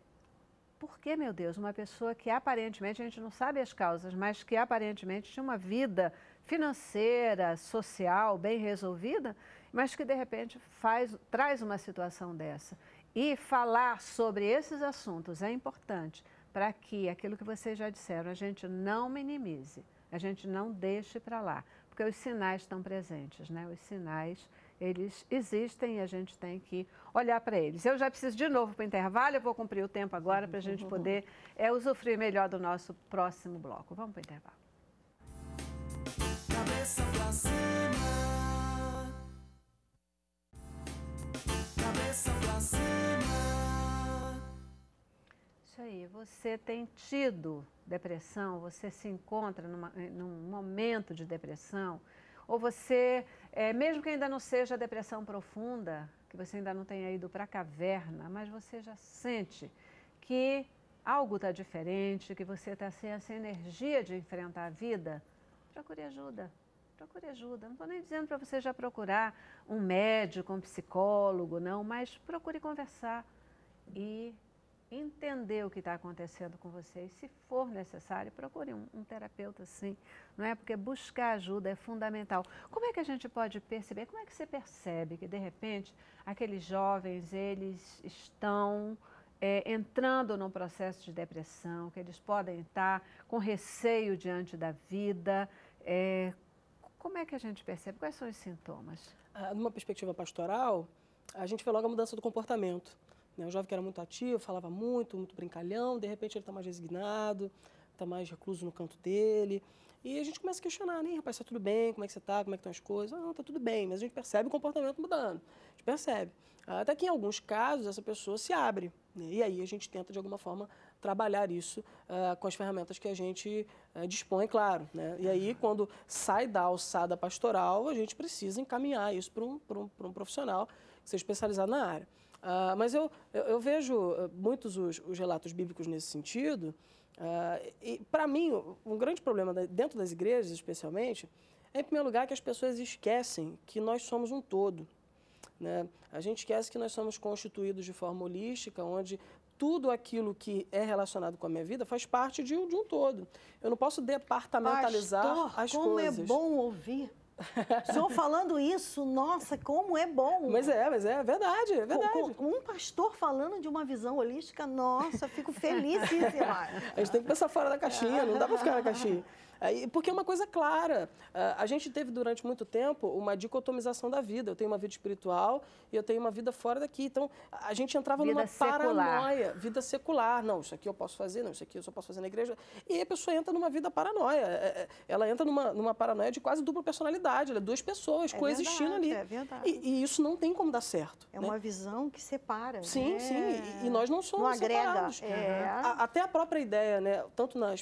por que, meu Deus, uma pessoa que aparentemente, a gente não sabe as causas, mas que aparentemente tinha uma vida financeira, social, bem resolvida, mas que de repente faz, traz uma situação dessa. E falar sobre esses assuntos é importante para que aquilo que vocês já disseram, a gente não minimize, a gente não deixe para lá, porque os sinais estão presentes, né? Os sinais, eles existem e a gente tem que olhar para eles. Eu já preciso de novo para o intervalo, eu vou cumprir o tempo agora para a gente poder é, usufruir melhor do nosso próximo bloco. Vamos para o intervalo. Cabeça pra cima. Isso aí, você tem tido depressão, você se encontra numa, eh, num momento de depressão, ou você, é, mesmo que ainda não seja depressão profunda, que você ainda não tenha ido para a caverna, mas você já sente que algo está diferente, que você está sem essa energia de enfrentar a vida, procure ajuda procure ajuda. Não estou nem dizendo para você já procurar um médico, um psicólogo, não, mas procure conversar e entender o que está acontecendo com você. E se for necessário, procure um, um, terapeuta, sim. Não é porque buscar ajuda é fundamental. Como é que a gente pode perceber? Como é que você percebe que de repente aqueles jovens eles estão é, entrando num processo de depressão, que eles podem estar com receio diante da vida? É, como é que a gente percebe? Quais são os sintomas? Ah, numa perspectiva pastoral, a gente vê logo a mudança do comportamento. Né? O jovem que era muito ativo, falava muito, muito brincalhão, de repente ele está mais resignado, está mais recluso no canto dele. E a gente começa a questionar, né, rapaz, está tudo bem, como é que você está, como é que estão as coisas? não, ah, está tudo bem, mas a gente percebe o comportamento mudando, a gente percebe. Até que em alguns casos essa pessoa se abre, né? e aí a gente tenta de alguma forma trabalhar isso uh, com as ferramentas que a gente uh, dispõe, claro. Né? E aí, uhum. quando sai da alçada pastoral, a gente precisa encaminhar isso para um, um, um profissional que seja especializado na área. Uh, mas eu, eu, eu, vejo muitos os, os, relatos bíblicos nesse sentido. e, para mim, um grande problema dentro das igrejas, especialmente, é, em primeiro lugar, que as pessoas esquecem que nós somos um todo. Né? A gente esquece que nós somos constituídos de forma holística, onde tudo aquilo que é relacionado com a minha vida faz parte de um, de um todo. Eu não posso departamentalizar Pastor, as como é coisas. Como é bom ouvir. [laughs] O senhor falando isso, nossa, como é bom. Mas é, mas é, é verdade, é verdade. Com, com um pastor falando de uma visão holística, nossa, fico felicíssima. [laughs] a gente tem que pensar fora da caixinha, não dá para ficar na caixinha. É, porque é uma coisa clara. É, a gente teve durante muito tempo uma dicotomização da vida. Eu tenho uma vida espiritual e eu tenho uma vida fora daqui. Então, a gente entrava vida numa secular. paranoia, vida secular. Não, isso aqui eu posso fazer, não, isso aqui eu só posso fazer na igreja. E a pessoa entra numa vida paranoia. É, ela entra numa, numa paranoia de quase dupla personalidade. Ela é duas pessoas é coexistindo verdade, ali. É verdade. E, e, isso não tem como dar certo. É né? uma visão que separa. Sim, né? sim. E, e, nós não somos não separados. agrega. É. A, até a própria ideia, né, tanto na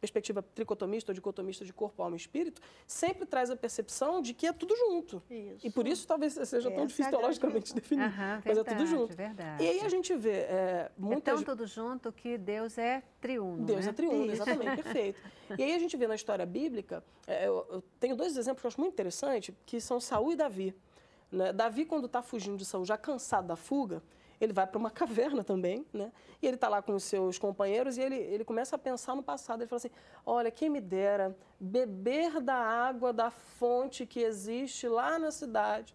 perspectiva tricotomista dicotomista de corpo, alma e espírito, sempre traz a percepção de que é tudo junto. Isso. E por isso talvez seja Essa tão difícil é teologicamente definir. Uhum, mas verdade, é tudo junto. Verdade. E aí a gente vê é, muitas... É tão tudo junto que Deus é triuno, Deus né? é triuno, exatamente, perfeito. E aí a gente vê na história bíblica, é, eu, eu tenho dois exemplos que eu acho muito interessante, que são Saul e Davi. Né? Davi, quando está fugindo de Saul, já cansado da fuga, ele vai para uma caverna também, né? E ele está lá com os seus companheiros e ele, ele começa a pensar no passado. Ele fala assim: olha, quem me dera beber da água da fonte que existe lá na cidade.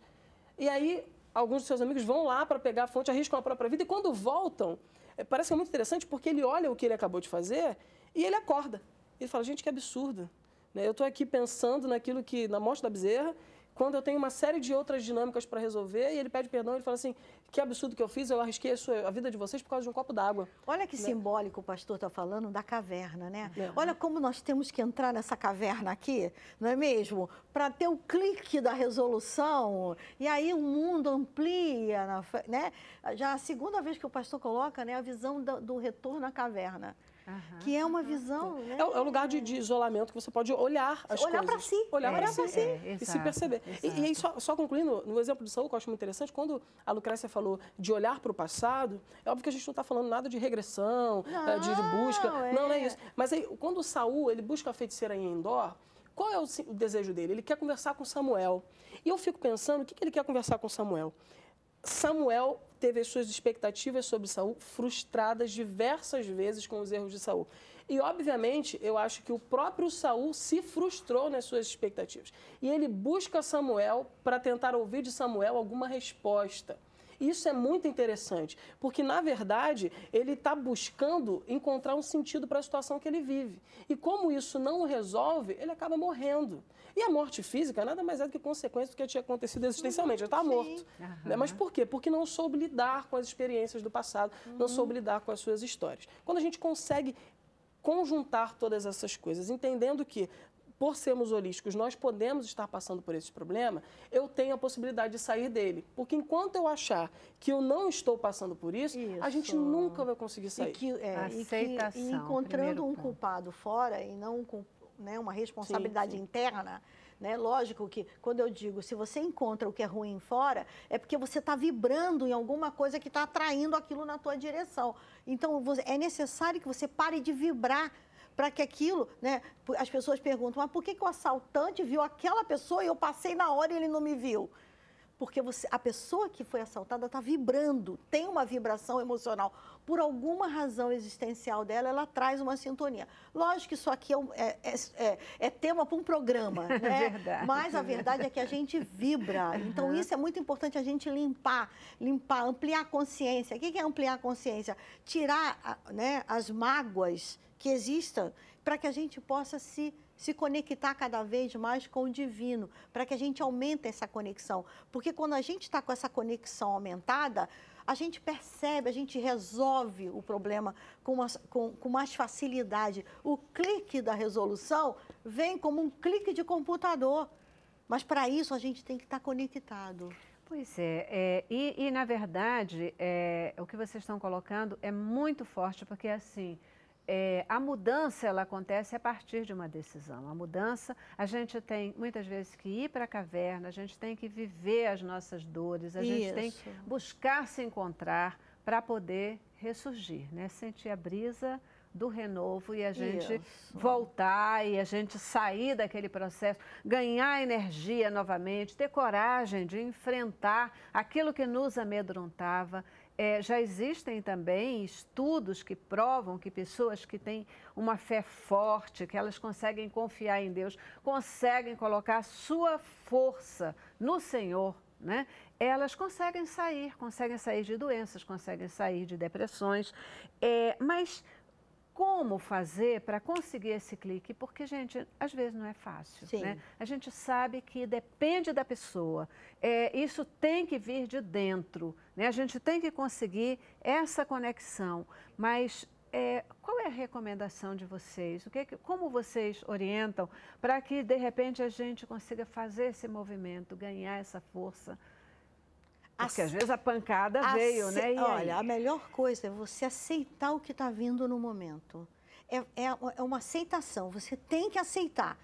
E aí, alguns dos seus amigos vão lá para pegar a fonte, arriscam a própria vida e quando voltam, é, parece que é muito interessante porque ele olha o que ele acabou de fazer e ele acorda. Ele fala: gente, que absurdo. Né? Eu estou aqui pensando naquilo que, na morte da bezerra, quando eu tenho uma série de outras dinâmicas para resolver e ele pede perdão, ele fala assim: que absurdo que eu fiz, eu arrisquei a, sua, a vida de vocês por causa de um copo d'água. Olha que né? simbólico o pastor está falando da caverna, né? É. Olha como nós temos que entrar nessa caverna aqui, não é mesmo? Para ter o clique da resolução. E aí o mundo amplia, né? Já a segunda vez que o pastor coloca né, a visão do, do retorno à caverna. Uhum, que é uma visão. Né? É, é, o lugar de, de, isolamento que você pode olhar as olhar coisas. Pra si. Olhar é, para é, si. e se perceber. E, e aí, só, só, concluindo, no exemplo de Saul, que eu acho muito interessante, quando a Lucrécia falou de olhar para o passado, é óbvio que a gente não está falando nada de regressão, não, é, de, de, busca. Não, não é isso. Mas aí, quando o Saul ele busca a feiticeira em Endor, qual é o, o desejo dele? Ele quer conversar com Samuel. E eu fico pensando, o que, que ele quer conversar com Samuel? Samuel teve as suas expectativas sobre Saul frustradas diversas vezes com os erros de Saul. E obviamente, eu acho que o próprio Saul se frustrou nas suas expectativas. E ele busca Samuel para tentar ouvir de Samuel alguma resposta. Isso é muito interessante, porque na verdade ele está buscando encontrar um sentido para a situação que ele vive. E como isso não o resolve, ele acaba morrendo. E a morte física é nada mais é do que consequência do que tinha acontecido existencialmente. Eu estava tá morto. Né? Mas por quê? Porque não soube lidar com as experiências do passado, uhum. não hum. soube lidar com as suas histórias. Quando a gente consegue conjuntar todas essas coisas, entendendo que por sermos holísticos, nós podemos estar passando por esse problema, eu tenho a possibilidade de sair dele. Porque enquanto eu achar que eu não estou passando por isso, isso. a gente nunca vai conseguir sair. E, que, é, e, que, e encontrando um ponto. culpado fora e não um culpado né, uma responsabilidade sim, sim. interna. Né? Lógico que quando eu digo se você encontra o que é ruim fora, é porque você está vibrando em alguma coisa que está atraindo aquilo na tua direção. Então é necessário que você pare de vibrar para que aquilo, né? As pessoas perguntam, mas por que, que o assaltante viu aquela pessoa e eu passei na hora e ele não me viu? porque você, a pessoa que foi assaltada está vibrando, tem uma vibração emocional. Por alguma razão existencial dela, ela traz uma sintonia. Lógico que isso aqui é, é, é, é, é tema para um programa, [laughs] né? É verdade. Mas a verdade é que a gente vibra. Então, uhum. isso é muito importante a gente limpar, limpar, ampliar a consciência. O que é ampliar a consciência? Tirar né, as mágoas que existam para que a gente possa se se conectar cada vez mais com o divino, para que a gente aumente essa conexão. Porque quando a gente está com essa conexão aumentada, a gente percebe, a gente resolve o problema com, uma, com, com mais facilidade. O clique da resolução vem como um clique de computador. Mas para isso a gente tem que estar tá conectado. Pois é, é e, e, na verdade é, o que vocês estão colocando é muito forte, porque é assim, é, a mudança ela acontece a partir de uma decisão. A mudança, a gente tem muitas vezes que ir para a caverna, a gente tem que viver as nossas dores, a Isso. gente tem que buscar se encontrar para poder ressurgir, né? Sentir a brisa do renovo e a gente Isso. voltar e a gente sair daquele processo, ganhar energia novamente, ter coragem de enfrentar aquilo que nos amedrontava é, já existem também estudos que provam que pessoas que têm uma fé forte, que elas conseguem confiar em Deus, conseguem colocar sua força no Senhor, né? Elas conseguem sair, conseguem sair de doenças, conseguem sair de depressões, é, mas como fazer para conseguir esse clique, porque, gente, às vezes não é fácil. Sim. Né? A gente sabe que depende da pessoa. É, isso tem que vir de dentro. Né? A gente tem que conseguir essa conexão. Mas é, qual é a recomendação de vocês? O que, é como vocês orientam para que, de repente, a gente consiga fazer esse movimento, ganhar essa força? Porque às vezes a pancada Ace... veio, né? E Olha, aí? a melhor coisa é você aceitar o que está vindo no momento. É, é, é uma aceitação, você tem que aceitar.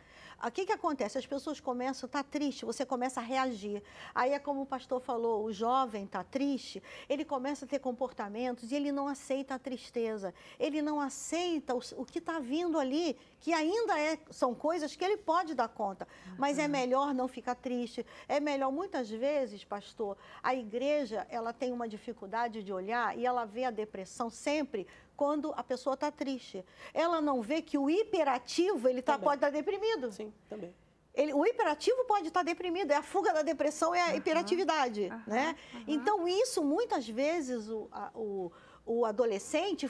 O que, que acontece? As pessoas começam, a tá triste, você começa a reagir. Aí é como o pastor falou, o jovem está triste, ele começa a ter comportamentos e ele não aceita a tristeza, ele não aceita o, o que está vindo ali, que ainda é, são coisas que ele pode dar conta, mas é uhum. é melhor não ficar triste, é melhor muitas vezes, pastor, a igreja, ela tem uma dificuldade de olhar e ela vê a depressão sempre quando a pessoa está triste. Ela não vê que o hiperativo ele tá, pode estar tá deprimido. Sim, também. Ele, o hiperativo pode estar tá deprimido, é a fuga da depressão, é a uhum, hiperatividade, uhum, né? Uhum. Então, isso, muitas vezes, o, a, o, o adolescente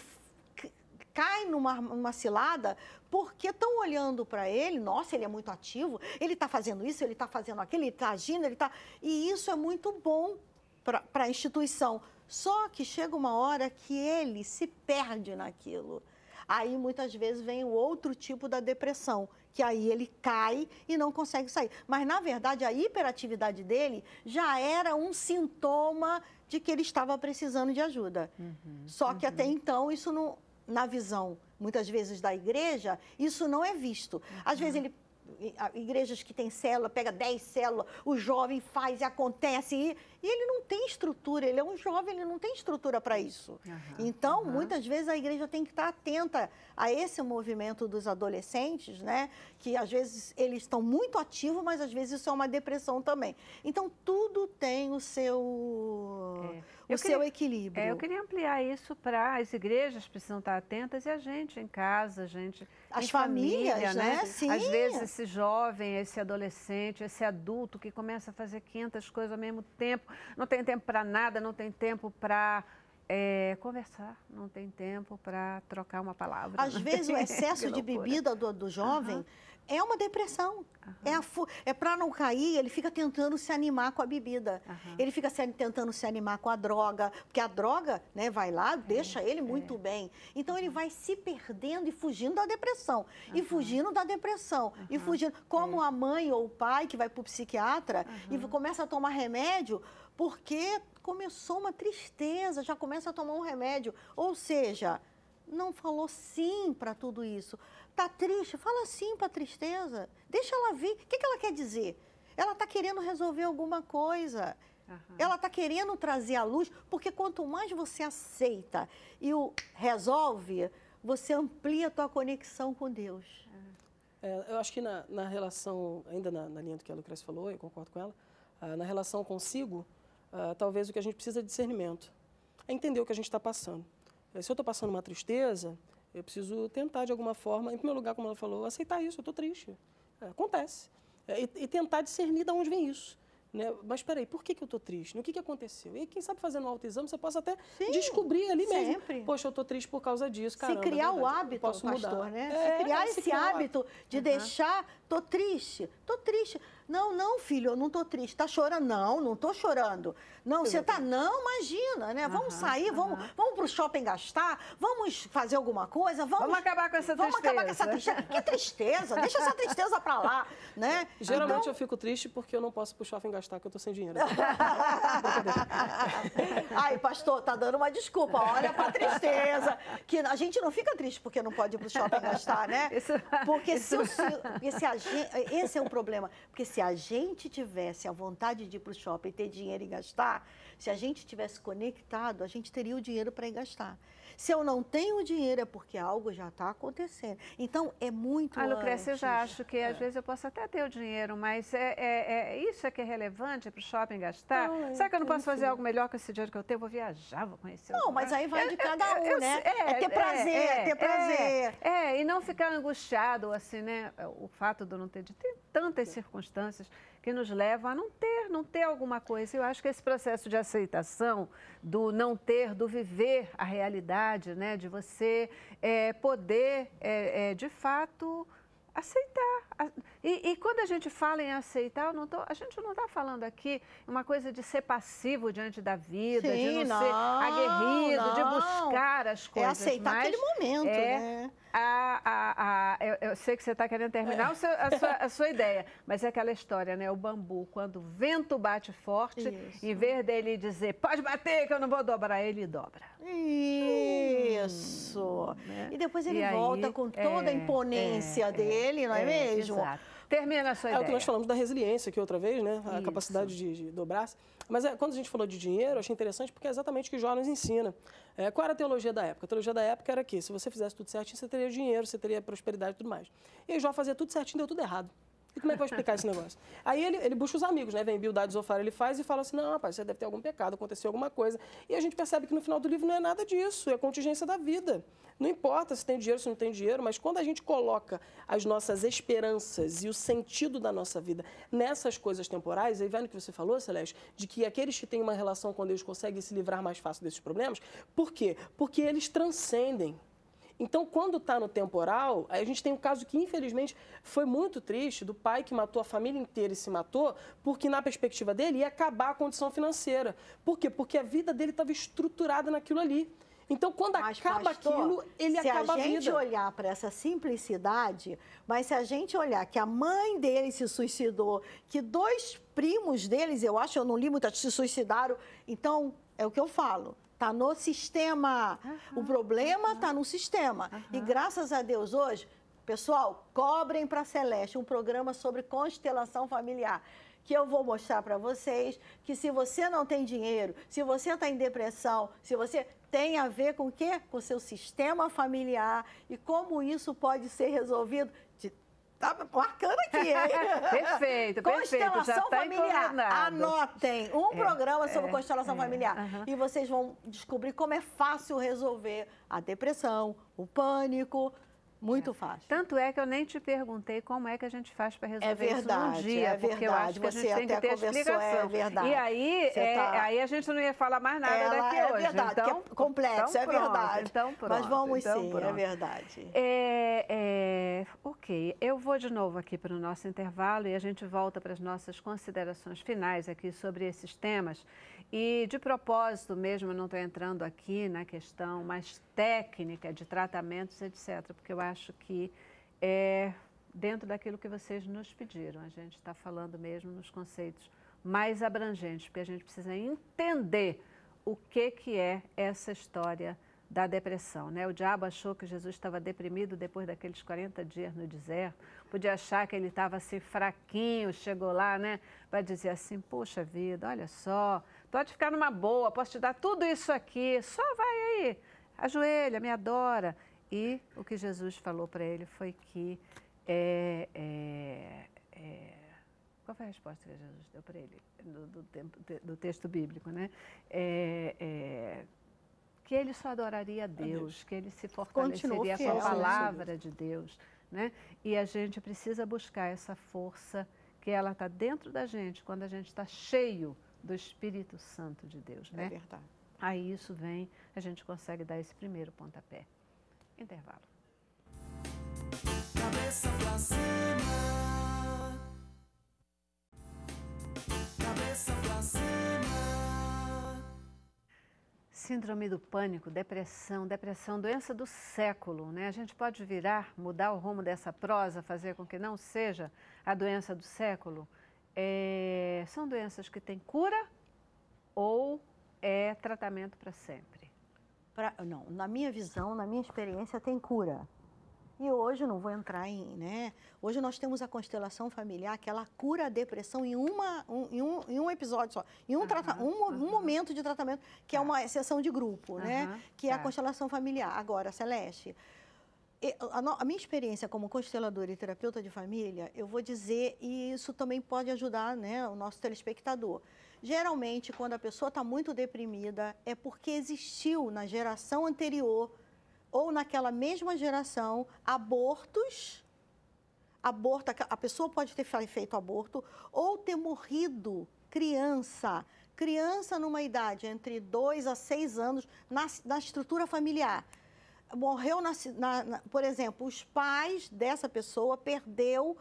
cai numa, numa cilada porque estão olhando para ele, nossa, ele é muito ativo, ele está fazendo isso, ele está fazendo aquilo, ele está agindo, ele está... E isso é muito bom para a instituição, só que chega uma hora que ele se perde naquilo. Aí muitas vezes vem o outro tipo da depressão, que aí ele cai e não consegue sair. Mas na verdade a hiperatividade dele já era um sintoma de que ele estava precisando de ajuda. Uhum, Só que uhum. até então isso não, na visão muitas vezes da igreja, isso não é visto. Às uhum. vezes ele igrejas que tem célula, pega 10 células, o jovem faz e acontece e e ele não tem estrutura, ele é um jovem, ele não tem estrutura para isso. Uhum, então, uhum. muitas vezes a igreja tem que estar atenta a esse movimento dos adolescentes, né? Que às vezes eles estão muito ativos, mas às vezes isso é uma depressão também. Então, tudo tem o seu. É. O eu seu queria, equilíbrio. É, eu queria ampliar isso para as igrejas precisam estar atentas e a gente em casa, a gente. As famílias, família, né? né? Sim. Às vezes esse jovem, esse adolescente, esse adulto que começa a fazer 500 coisas ao mesmo tempo tempo, não tem tempo para nada, não tem tempo para é, eh, conversar, não tem tempo para trocar uma palavra. Às vezes o [laughs] excesso de bebida do, do jovem uhum é uma depressão. Uhum. É, fu- é para não cair, ele fica tentando se animar com a bebida. Uhum. Ele fica se, tentando se animar com a droga, porque a droga né, vai lá, é, deixa ele é. muito bem. Então ele vai se perdendo e fugindo da depressão. Uhum. E fugindo da depressão. E fugindo. Como é. a mãe ou o pai que vai para o psiquiatra e começa a tomar remédio porque começou uma tristeza, já começa a tomar um remédio. Ou seja, não falou sim para tudo isso está triste, fala sim para a tristeza. Deixa ela vir. O que, que ela quer dizer? Ela está querendo resolver alguma coisa. Uhum. Ela está querendo trazer a luz, porque quanto mais você aceita e o resolve, você amplia a tua conexão com Deus. É, é eu acho que na, na relação, ainda na, na, linha do que a Lucrecia falou, eu concordo com ela, uh, na relação consigo, uh, talvez o que a gente precisa é discernimento. É entender o que a gente está passando. Eh, se eu estou passando uma tristeza, eu preciso tentar de alguma forma, em primeiro lugar, como ela falou, aceitar isso, eu estou triste. É, acontece. É, e, e, tentar discernir de onde vem isso. Né? Mas peraí, por que, que eu estou triste? O que, que aconteceu? E quem sabe fazendo um autoexame você possa até Sim, descobrir ali mesmo. Poxa, eu estou triste por causa disso. Caramba, é né? é, se criar é o hábito, posso pastor, mudar. né? se criar esse criar hábito de uhum. deixar Tô triste, tô triste. Não, não, filho, eu não tô triste. Tá chorando? Não, não tô chorando. Não, você é, tá, tá. Não, imagina, né? Vamos sair, uhum. vamos, vamos pro shopping gastar, vamos fazer alguma coisa, vamos. Vamos acabar com essa tristeza. Vamos acabar com essa tristeza. que tristeza? Deixa essa tristeza pra lá, né? [laughs] Geralmente então... eu fico triste porque eu não posso pro shopping gastar, que eu tô sem dinheiro. [laughs] Ai, pastor, tá dando uma desculpa. Olha pra tristeza. Que a gente não fica triste porque não pode ir pro shopping gastar, né? É é porque se, o, se a gente, esse é o problema. Porque se a gente tivesse a vontade de ir para o shopping, ter dinheiro e gastar, se a gente tivesse conectado, a gente teria o dinheiro para ir gastar. Se eu não tenho dinheiro é porque algo já está acontecendo. Então é muito. Ah, Lucrécia, eu já acho que é. às vezes eu posso até ter o dinheiro, mas é, é, é isso é que é relevante para o shopping gastar. Não, é Será que eu não posso fazer algo melhor com esse dinheiro que eu tenho? Vou viajar, vou conhecer. Não, mas aí vai de cada um, eu, eu, né? É, ter é, prazer, é, é ter prazer. É, e não ficar angustiado assim, né? O fato de eu não ter de ter tantas circunstâncias que nos levam a não ter, não ter alguma coisa. Eu acho que esse processo de aceitação, do não ter, do viver a realidade, né, de você é, poder, é, é, de fato, aceitar. E, e, quando a gente fala em aceitar, tô, a gente não está falando aqui uma coisa de ser passivo diante da vida, Sim, de não, não, ser aguerrido, não. de buscar as é coisas. É aceitar mas aquele momento, é né? A, a, a eu, eu, sei que você está querendo terminar é. seu, a, sua, a, sua, ideia, mas é aquela história, né? O bambu, quando o vento bate forte, Isso. em vez dele dizer, pode bater que eu não vou dobrar, ele dobra. Isso. Hum, né? E depois ele e volta aí, com toda é, a imponência é, é, dele, não é, mesmo? Exato. Termina essa sua ideia. É o que nós falamos da resiliência aqui outra vez, né? A Isso. capacidade de, de dobrar Mas é, quando a gente falou de dinheiro, achei interessante porque é exatamente o que o Jó nos ensina. É, qual era a teologia da época? A teologia da época era que se você fizesse tudo certinho, você teria dinheiro, você teria prosperidade e tudo mais. E o Jó fazia tudo certinho, deu tudo errado. E como é que eu vou explicar esse negócio? Aí ele, ele busca os amigos, né? Vem Bildad Zofar, ele faz e fala assim: não, rapaz, você deve ter algum pecado, aconteceu alguma coisa. E a gente percebe que no final do livro não é nada disso, é a contingência da vida. Não importa se tem dinheiro, se não tem dinheiro, mas quando a gente coloca as nossas esperanças e o sentido da nossa vida nessas coisas temporais, aí vendo o que você falou, Celeste, de que aqueles que têm uma relação com Deus conseguem se livrar mais fácil desses problemas. Por quê? Porque eles transcendem. Então, quando está no temporal, a gente tem um caso que, infelizmente, foi muito triste do pai que matou a família inteira e se matou, porque, na perspectiva dele, ia acabar a condição financeira. Por quê? Porque a vida dele estava estruturada naquilo ali. Então, quando mas, acaba pastor, aquilo, ele acaba a vida. Se a gente olhar para essa simplicidade, mas se a gente olhar que a mãe dele se suicidou, que dois primos deles, eu acho, eu não li muito, se suicidaram, então é o que eu falo. Está no sistema. Uhum. O problema está uhum. no sistema. Uhum. E graças a Deus hoje, pessoal, cobrem para Celeste um programa sobre constelação familiar que eu vou mostrar para vocês que se você não tem dinheiro, se você está em depressão, se você tem a ver com o quê? Com o seu sistema familiar e como isso pode ser resolvido de tá marcando aqui, hein? [laughs] perfeito, [laughs] perfeito. Constelação tá familiar. Anotem um é, programa sobre é, constelação é, familiar. E vocês vão descobrir como é fácil resolver a depressão, o pânico, muito é. fácil. Tanto é que eu nem te perguntei como é que a gente faz para é resolver é verdade, isso um dia, é verdade, porque eu acho que a gente tem que ter é explicação. É verdade. E aí, é, tá... aí a gente não ia falar mais nada Ela daqui é hoje. Verdade, é então, então, é complexo, então pronto, é verdade. Então pronto, Mas vamos então sim, pronto. é verdade. É, ok, eu vou de novo aqui para o nosso intervalo e a gente volta para as nossas considerações finais aqui sobre esses temas. E de propósito mesmo, eu não estou entrando aqui na questão mais técnica de tratamentos, etc. Porque eu acho que é dentro daquilo que vocês nos pediram. A gente está falando mesmo nos conceitos mais abrangentes, porque a gente precisa entender o que, que é essa história da depressão. Né? O diabo achou que Jesus estava deprimido depois daqueles 40 dias no deserto, podia achar que ele estava assim fraquinho, chegou lá né, para dizer assim, poxa vida, olha só, pode ficar numa boa, posso te dar tudo isso aqui, só vai aí, ajoelha, me adora. E o que Jesus falou para ele foi que. É, é, é, qual foi a resposta que Jesus deu para ele do, do, tempo, do, texto bíblico, né? É, é, que ele só adoraria a Deus, Deus, que ele se fortaleceria com a né, palavra de Deus. Né? E a gente precisa buscar essa força que ela está dentro da gente quando a gente está cheio do Espírito Santo de Deus. É né? É verdade. Aí isso vem, a gente consegue dar esse primeiro pontapé. Intervalo. Cabeça pra cima. Cabeça pra cima. Síndrome do pânico, depressão, depressão, doença do século, né? A gente pode virar, mudar o rumo dessa prosa, fazer com que não seja a doença do século. É... são doenças que têm cura ou é tratamento para sempre? Pra, não, na minha visão, na minha experiência, tem cura. E hoje não vou entrar em, né? Hoje nós temos a constelação familiar que ela cura a depressão em, uma, um, em, um, em um episódio só, em um, um, um, momento de tratamento, que é tá. é uma sessão de grupo, né? Que tá. é a tá. constelação familiar. Agora, Celeste, a, minha experiência como consteladora e terapeuta de família, eu vou dizer, e isso também pode ajudar né, o nosso telespectador. Geralmente, quando a pessoa está muito deprimida, é porque existiu na geração anterior ou naquela mesma geração abortos. Aborto, a pessoa pode ter feito aborto ou ter morrido criança. Criança numa idade entre 2 a 6 anos, na, na estrutura familiar morreu na, na, na, por exemplo, os pais dessa pessoa perdeu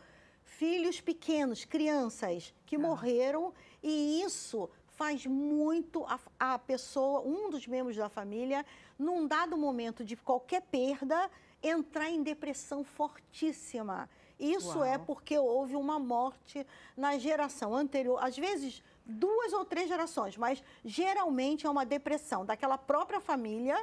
filhos pequenos, crianças que ah. morreram, e isso faz muito a, a, pessoa, um dos membros da família, num dado momento de qualquer perda, entrar em depressão fortíssima. Isso é Uau. é porque houve uma morte na geração anterior. Às vezes, duas ou três gerações, mas geralmente é uma depressão daquela própria família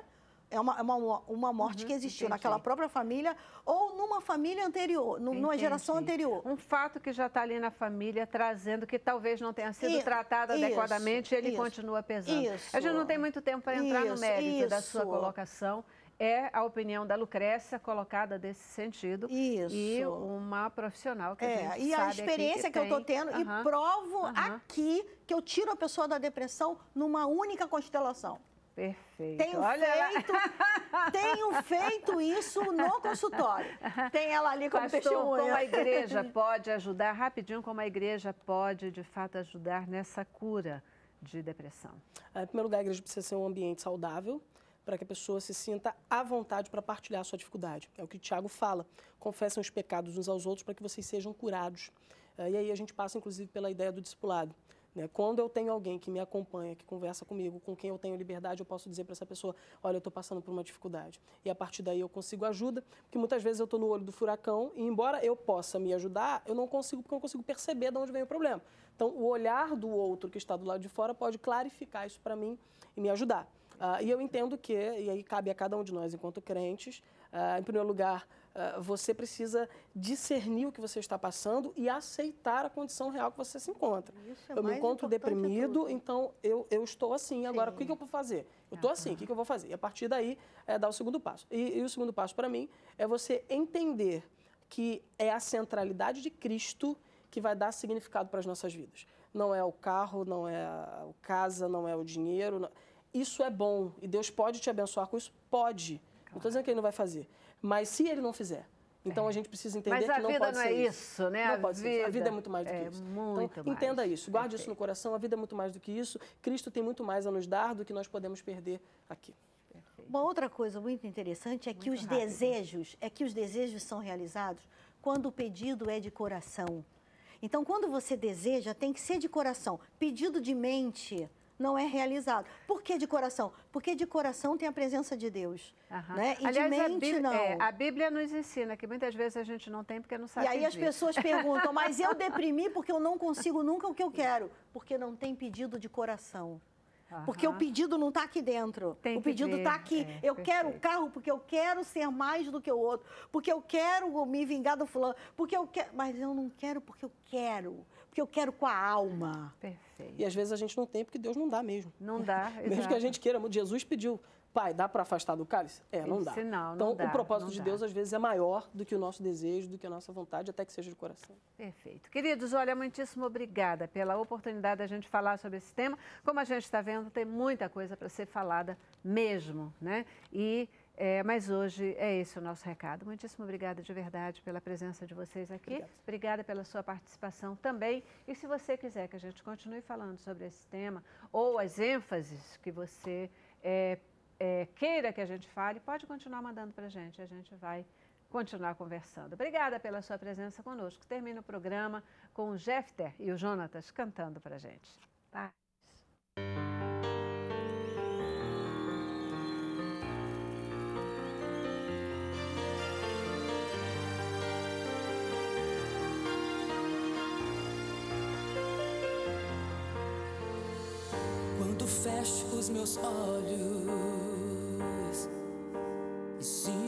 é, é uma, uma, uma morte uhum, que existiu entendi. naquela própria família ou numa família anterior, numa geração anterior. Um fato que já está ali na família trazendo que talvez não tenha sido e, tratado isso, adequadamente e ele isso, continua pesando. Isso, a gente não tem muito tempo para entrar no mérito da sua colocação é a opinião da Lucrécia colocada desse sentido. Isso. E uma profissional que é, a gente E a experiência que, que, eu estou tendo e provo aqui que eu tiro a pessoa da depressão numa única constelação. Perfeito. Tenho, Olha feito, [laughs] tenho feito isso no consultório. Tem ela ali como Pastor, Como a igreja [laughs] pode ajudar, rapidinho, como a igreja pode de fato ajudar nessa cura de depressão? Ah, em primeiro lugar, a igreja precisa ser um ambiente saudável para que a pessoa se sinta à vontade para partilhar a sua dificuldade. É o que o Tiago fala. Confessem os pecados uns aos outros para que vocês sejam curados. Ah, e aí a gente passa, inclusive, pela ideia do discipulado. Né? Quando eu tenho alguém que me acompanha, que conversa comigo, com quem eu tenho liberdade, eu posso dizer para essa pessoa: olha, eu estou passando por uma dificuldade. E a partir daí eu consigo ajuda, porque muitas vezes eu estou no olho do furacão e, embora eu possa me ajudar, eu não consigo, porque eu não consigo perceber de onde vem o problema. Então, o olhar do outro que está do lado de fora pode clarificar isso para mim e me ajudar. Ah, e eu entendo que, e aí cabe a cada um de nós enquanto crentes, ah, em primeiro lugar, ah, você precisa discernir o que você está passando e aceitar a condição real que você se encontra. É eu me encontro deprimido, então eu, eu estou assim. Sim. Agora, o que, que, eu vou fazer? Eu estou assim, o que, que, eu vou fazer? E a partir daí, é dar o segundo passo. E, e o segundo passo, para mim, é você entender que é a centralidade de Cristo que vai dar significado para as nossas vidas. Não é o carro, não é a casa, não é o dinheiro. Não... Isso é bom e Deus pode te abençoar com isso? Pode. Não estou dizendo que ele não vai fazer. Mas se ele não fizer, então é. a gente precisa entender que não pode não ser é isso. isso. né? Não a pode vida... ser A vida é muito mais do que é isso. então, mais. entenda isso, guarde Perfeito. isso no coração, a vida é muito mais do que isso. Cristo tem muito mais a nos dar do que nós podemos perder aqui. Perfeito. Uma outra coisa muito interessante é muito que os rápido. desejos, é que os desejos são realizados quando o pedido é de coração. Então, quando você deseja, tem que ser de coração. Pedido de mente, não é realizado. Por que de coração? Porque de coração tem a presença de Deus. Uhum. Né? E Aliás, de mente, a Bíblia, não. É, a Bíblia nos ensina que muitas vezes a gente não tem porque não sabe. E aí pedir. as pessoas perguntam, [laughs] mas eu deprimi porque eu não consigo nunca o que eu quero. Porque não tem pedido de coração. Porque uhum. o pedido não está aqui dentro. Tem o pedido está aqui. É, eu perfeito. quero o carro porque eu quero ser mais do que o outro. Porque eu quero me vingar do fulano. Porque eu quero. Mas eu não quero porque eu quero porque eu quero com a alma. Perfeito. E às vezes a gente não tem porque Deus não dá mesmo. Não dá, exato. [laughs] Mesmo que a gente queira, Jesus pediu, pai, dá para afastar do cálice? É, não dá. não, então, dá, o propósito de dá. Deus, às vezes, é maior do que o nosso desejo, do que a nossa vontade, até que seja de coração. Perfeito. Queridos, olha, muitíssimo obrigada pela oportunidade da gente falar sobre esse tema. Como a gente está vendo, tem muita coisa para ser falada mesmo, né? E é, mas hoje é esse o nosso recado. Muitíssimo obrigada de verdade pela presença de vocês aqui. Obrigado. Obrigada pela sua participação também. E se você quiser que a gente continue falando sobre esse tema ou as ênfases que você é, é, queira que a gente fale, pode continuar mandando para a gente. A gente vai continuar conversando. Obrigada pela sua presença conosco. Termina o programa com o Jefter e o Jonatas cantando para a gente. Tá? os meus olhos e sim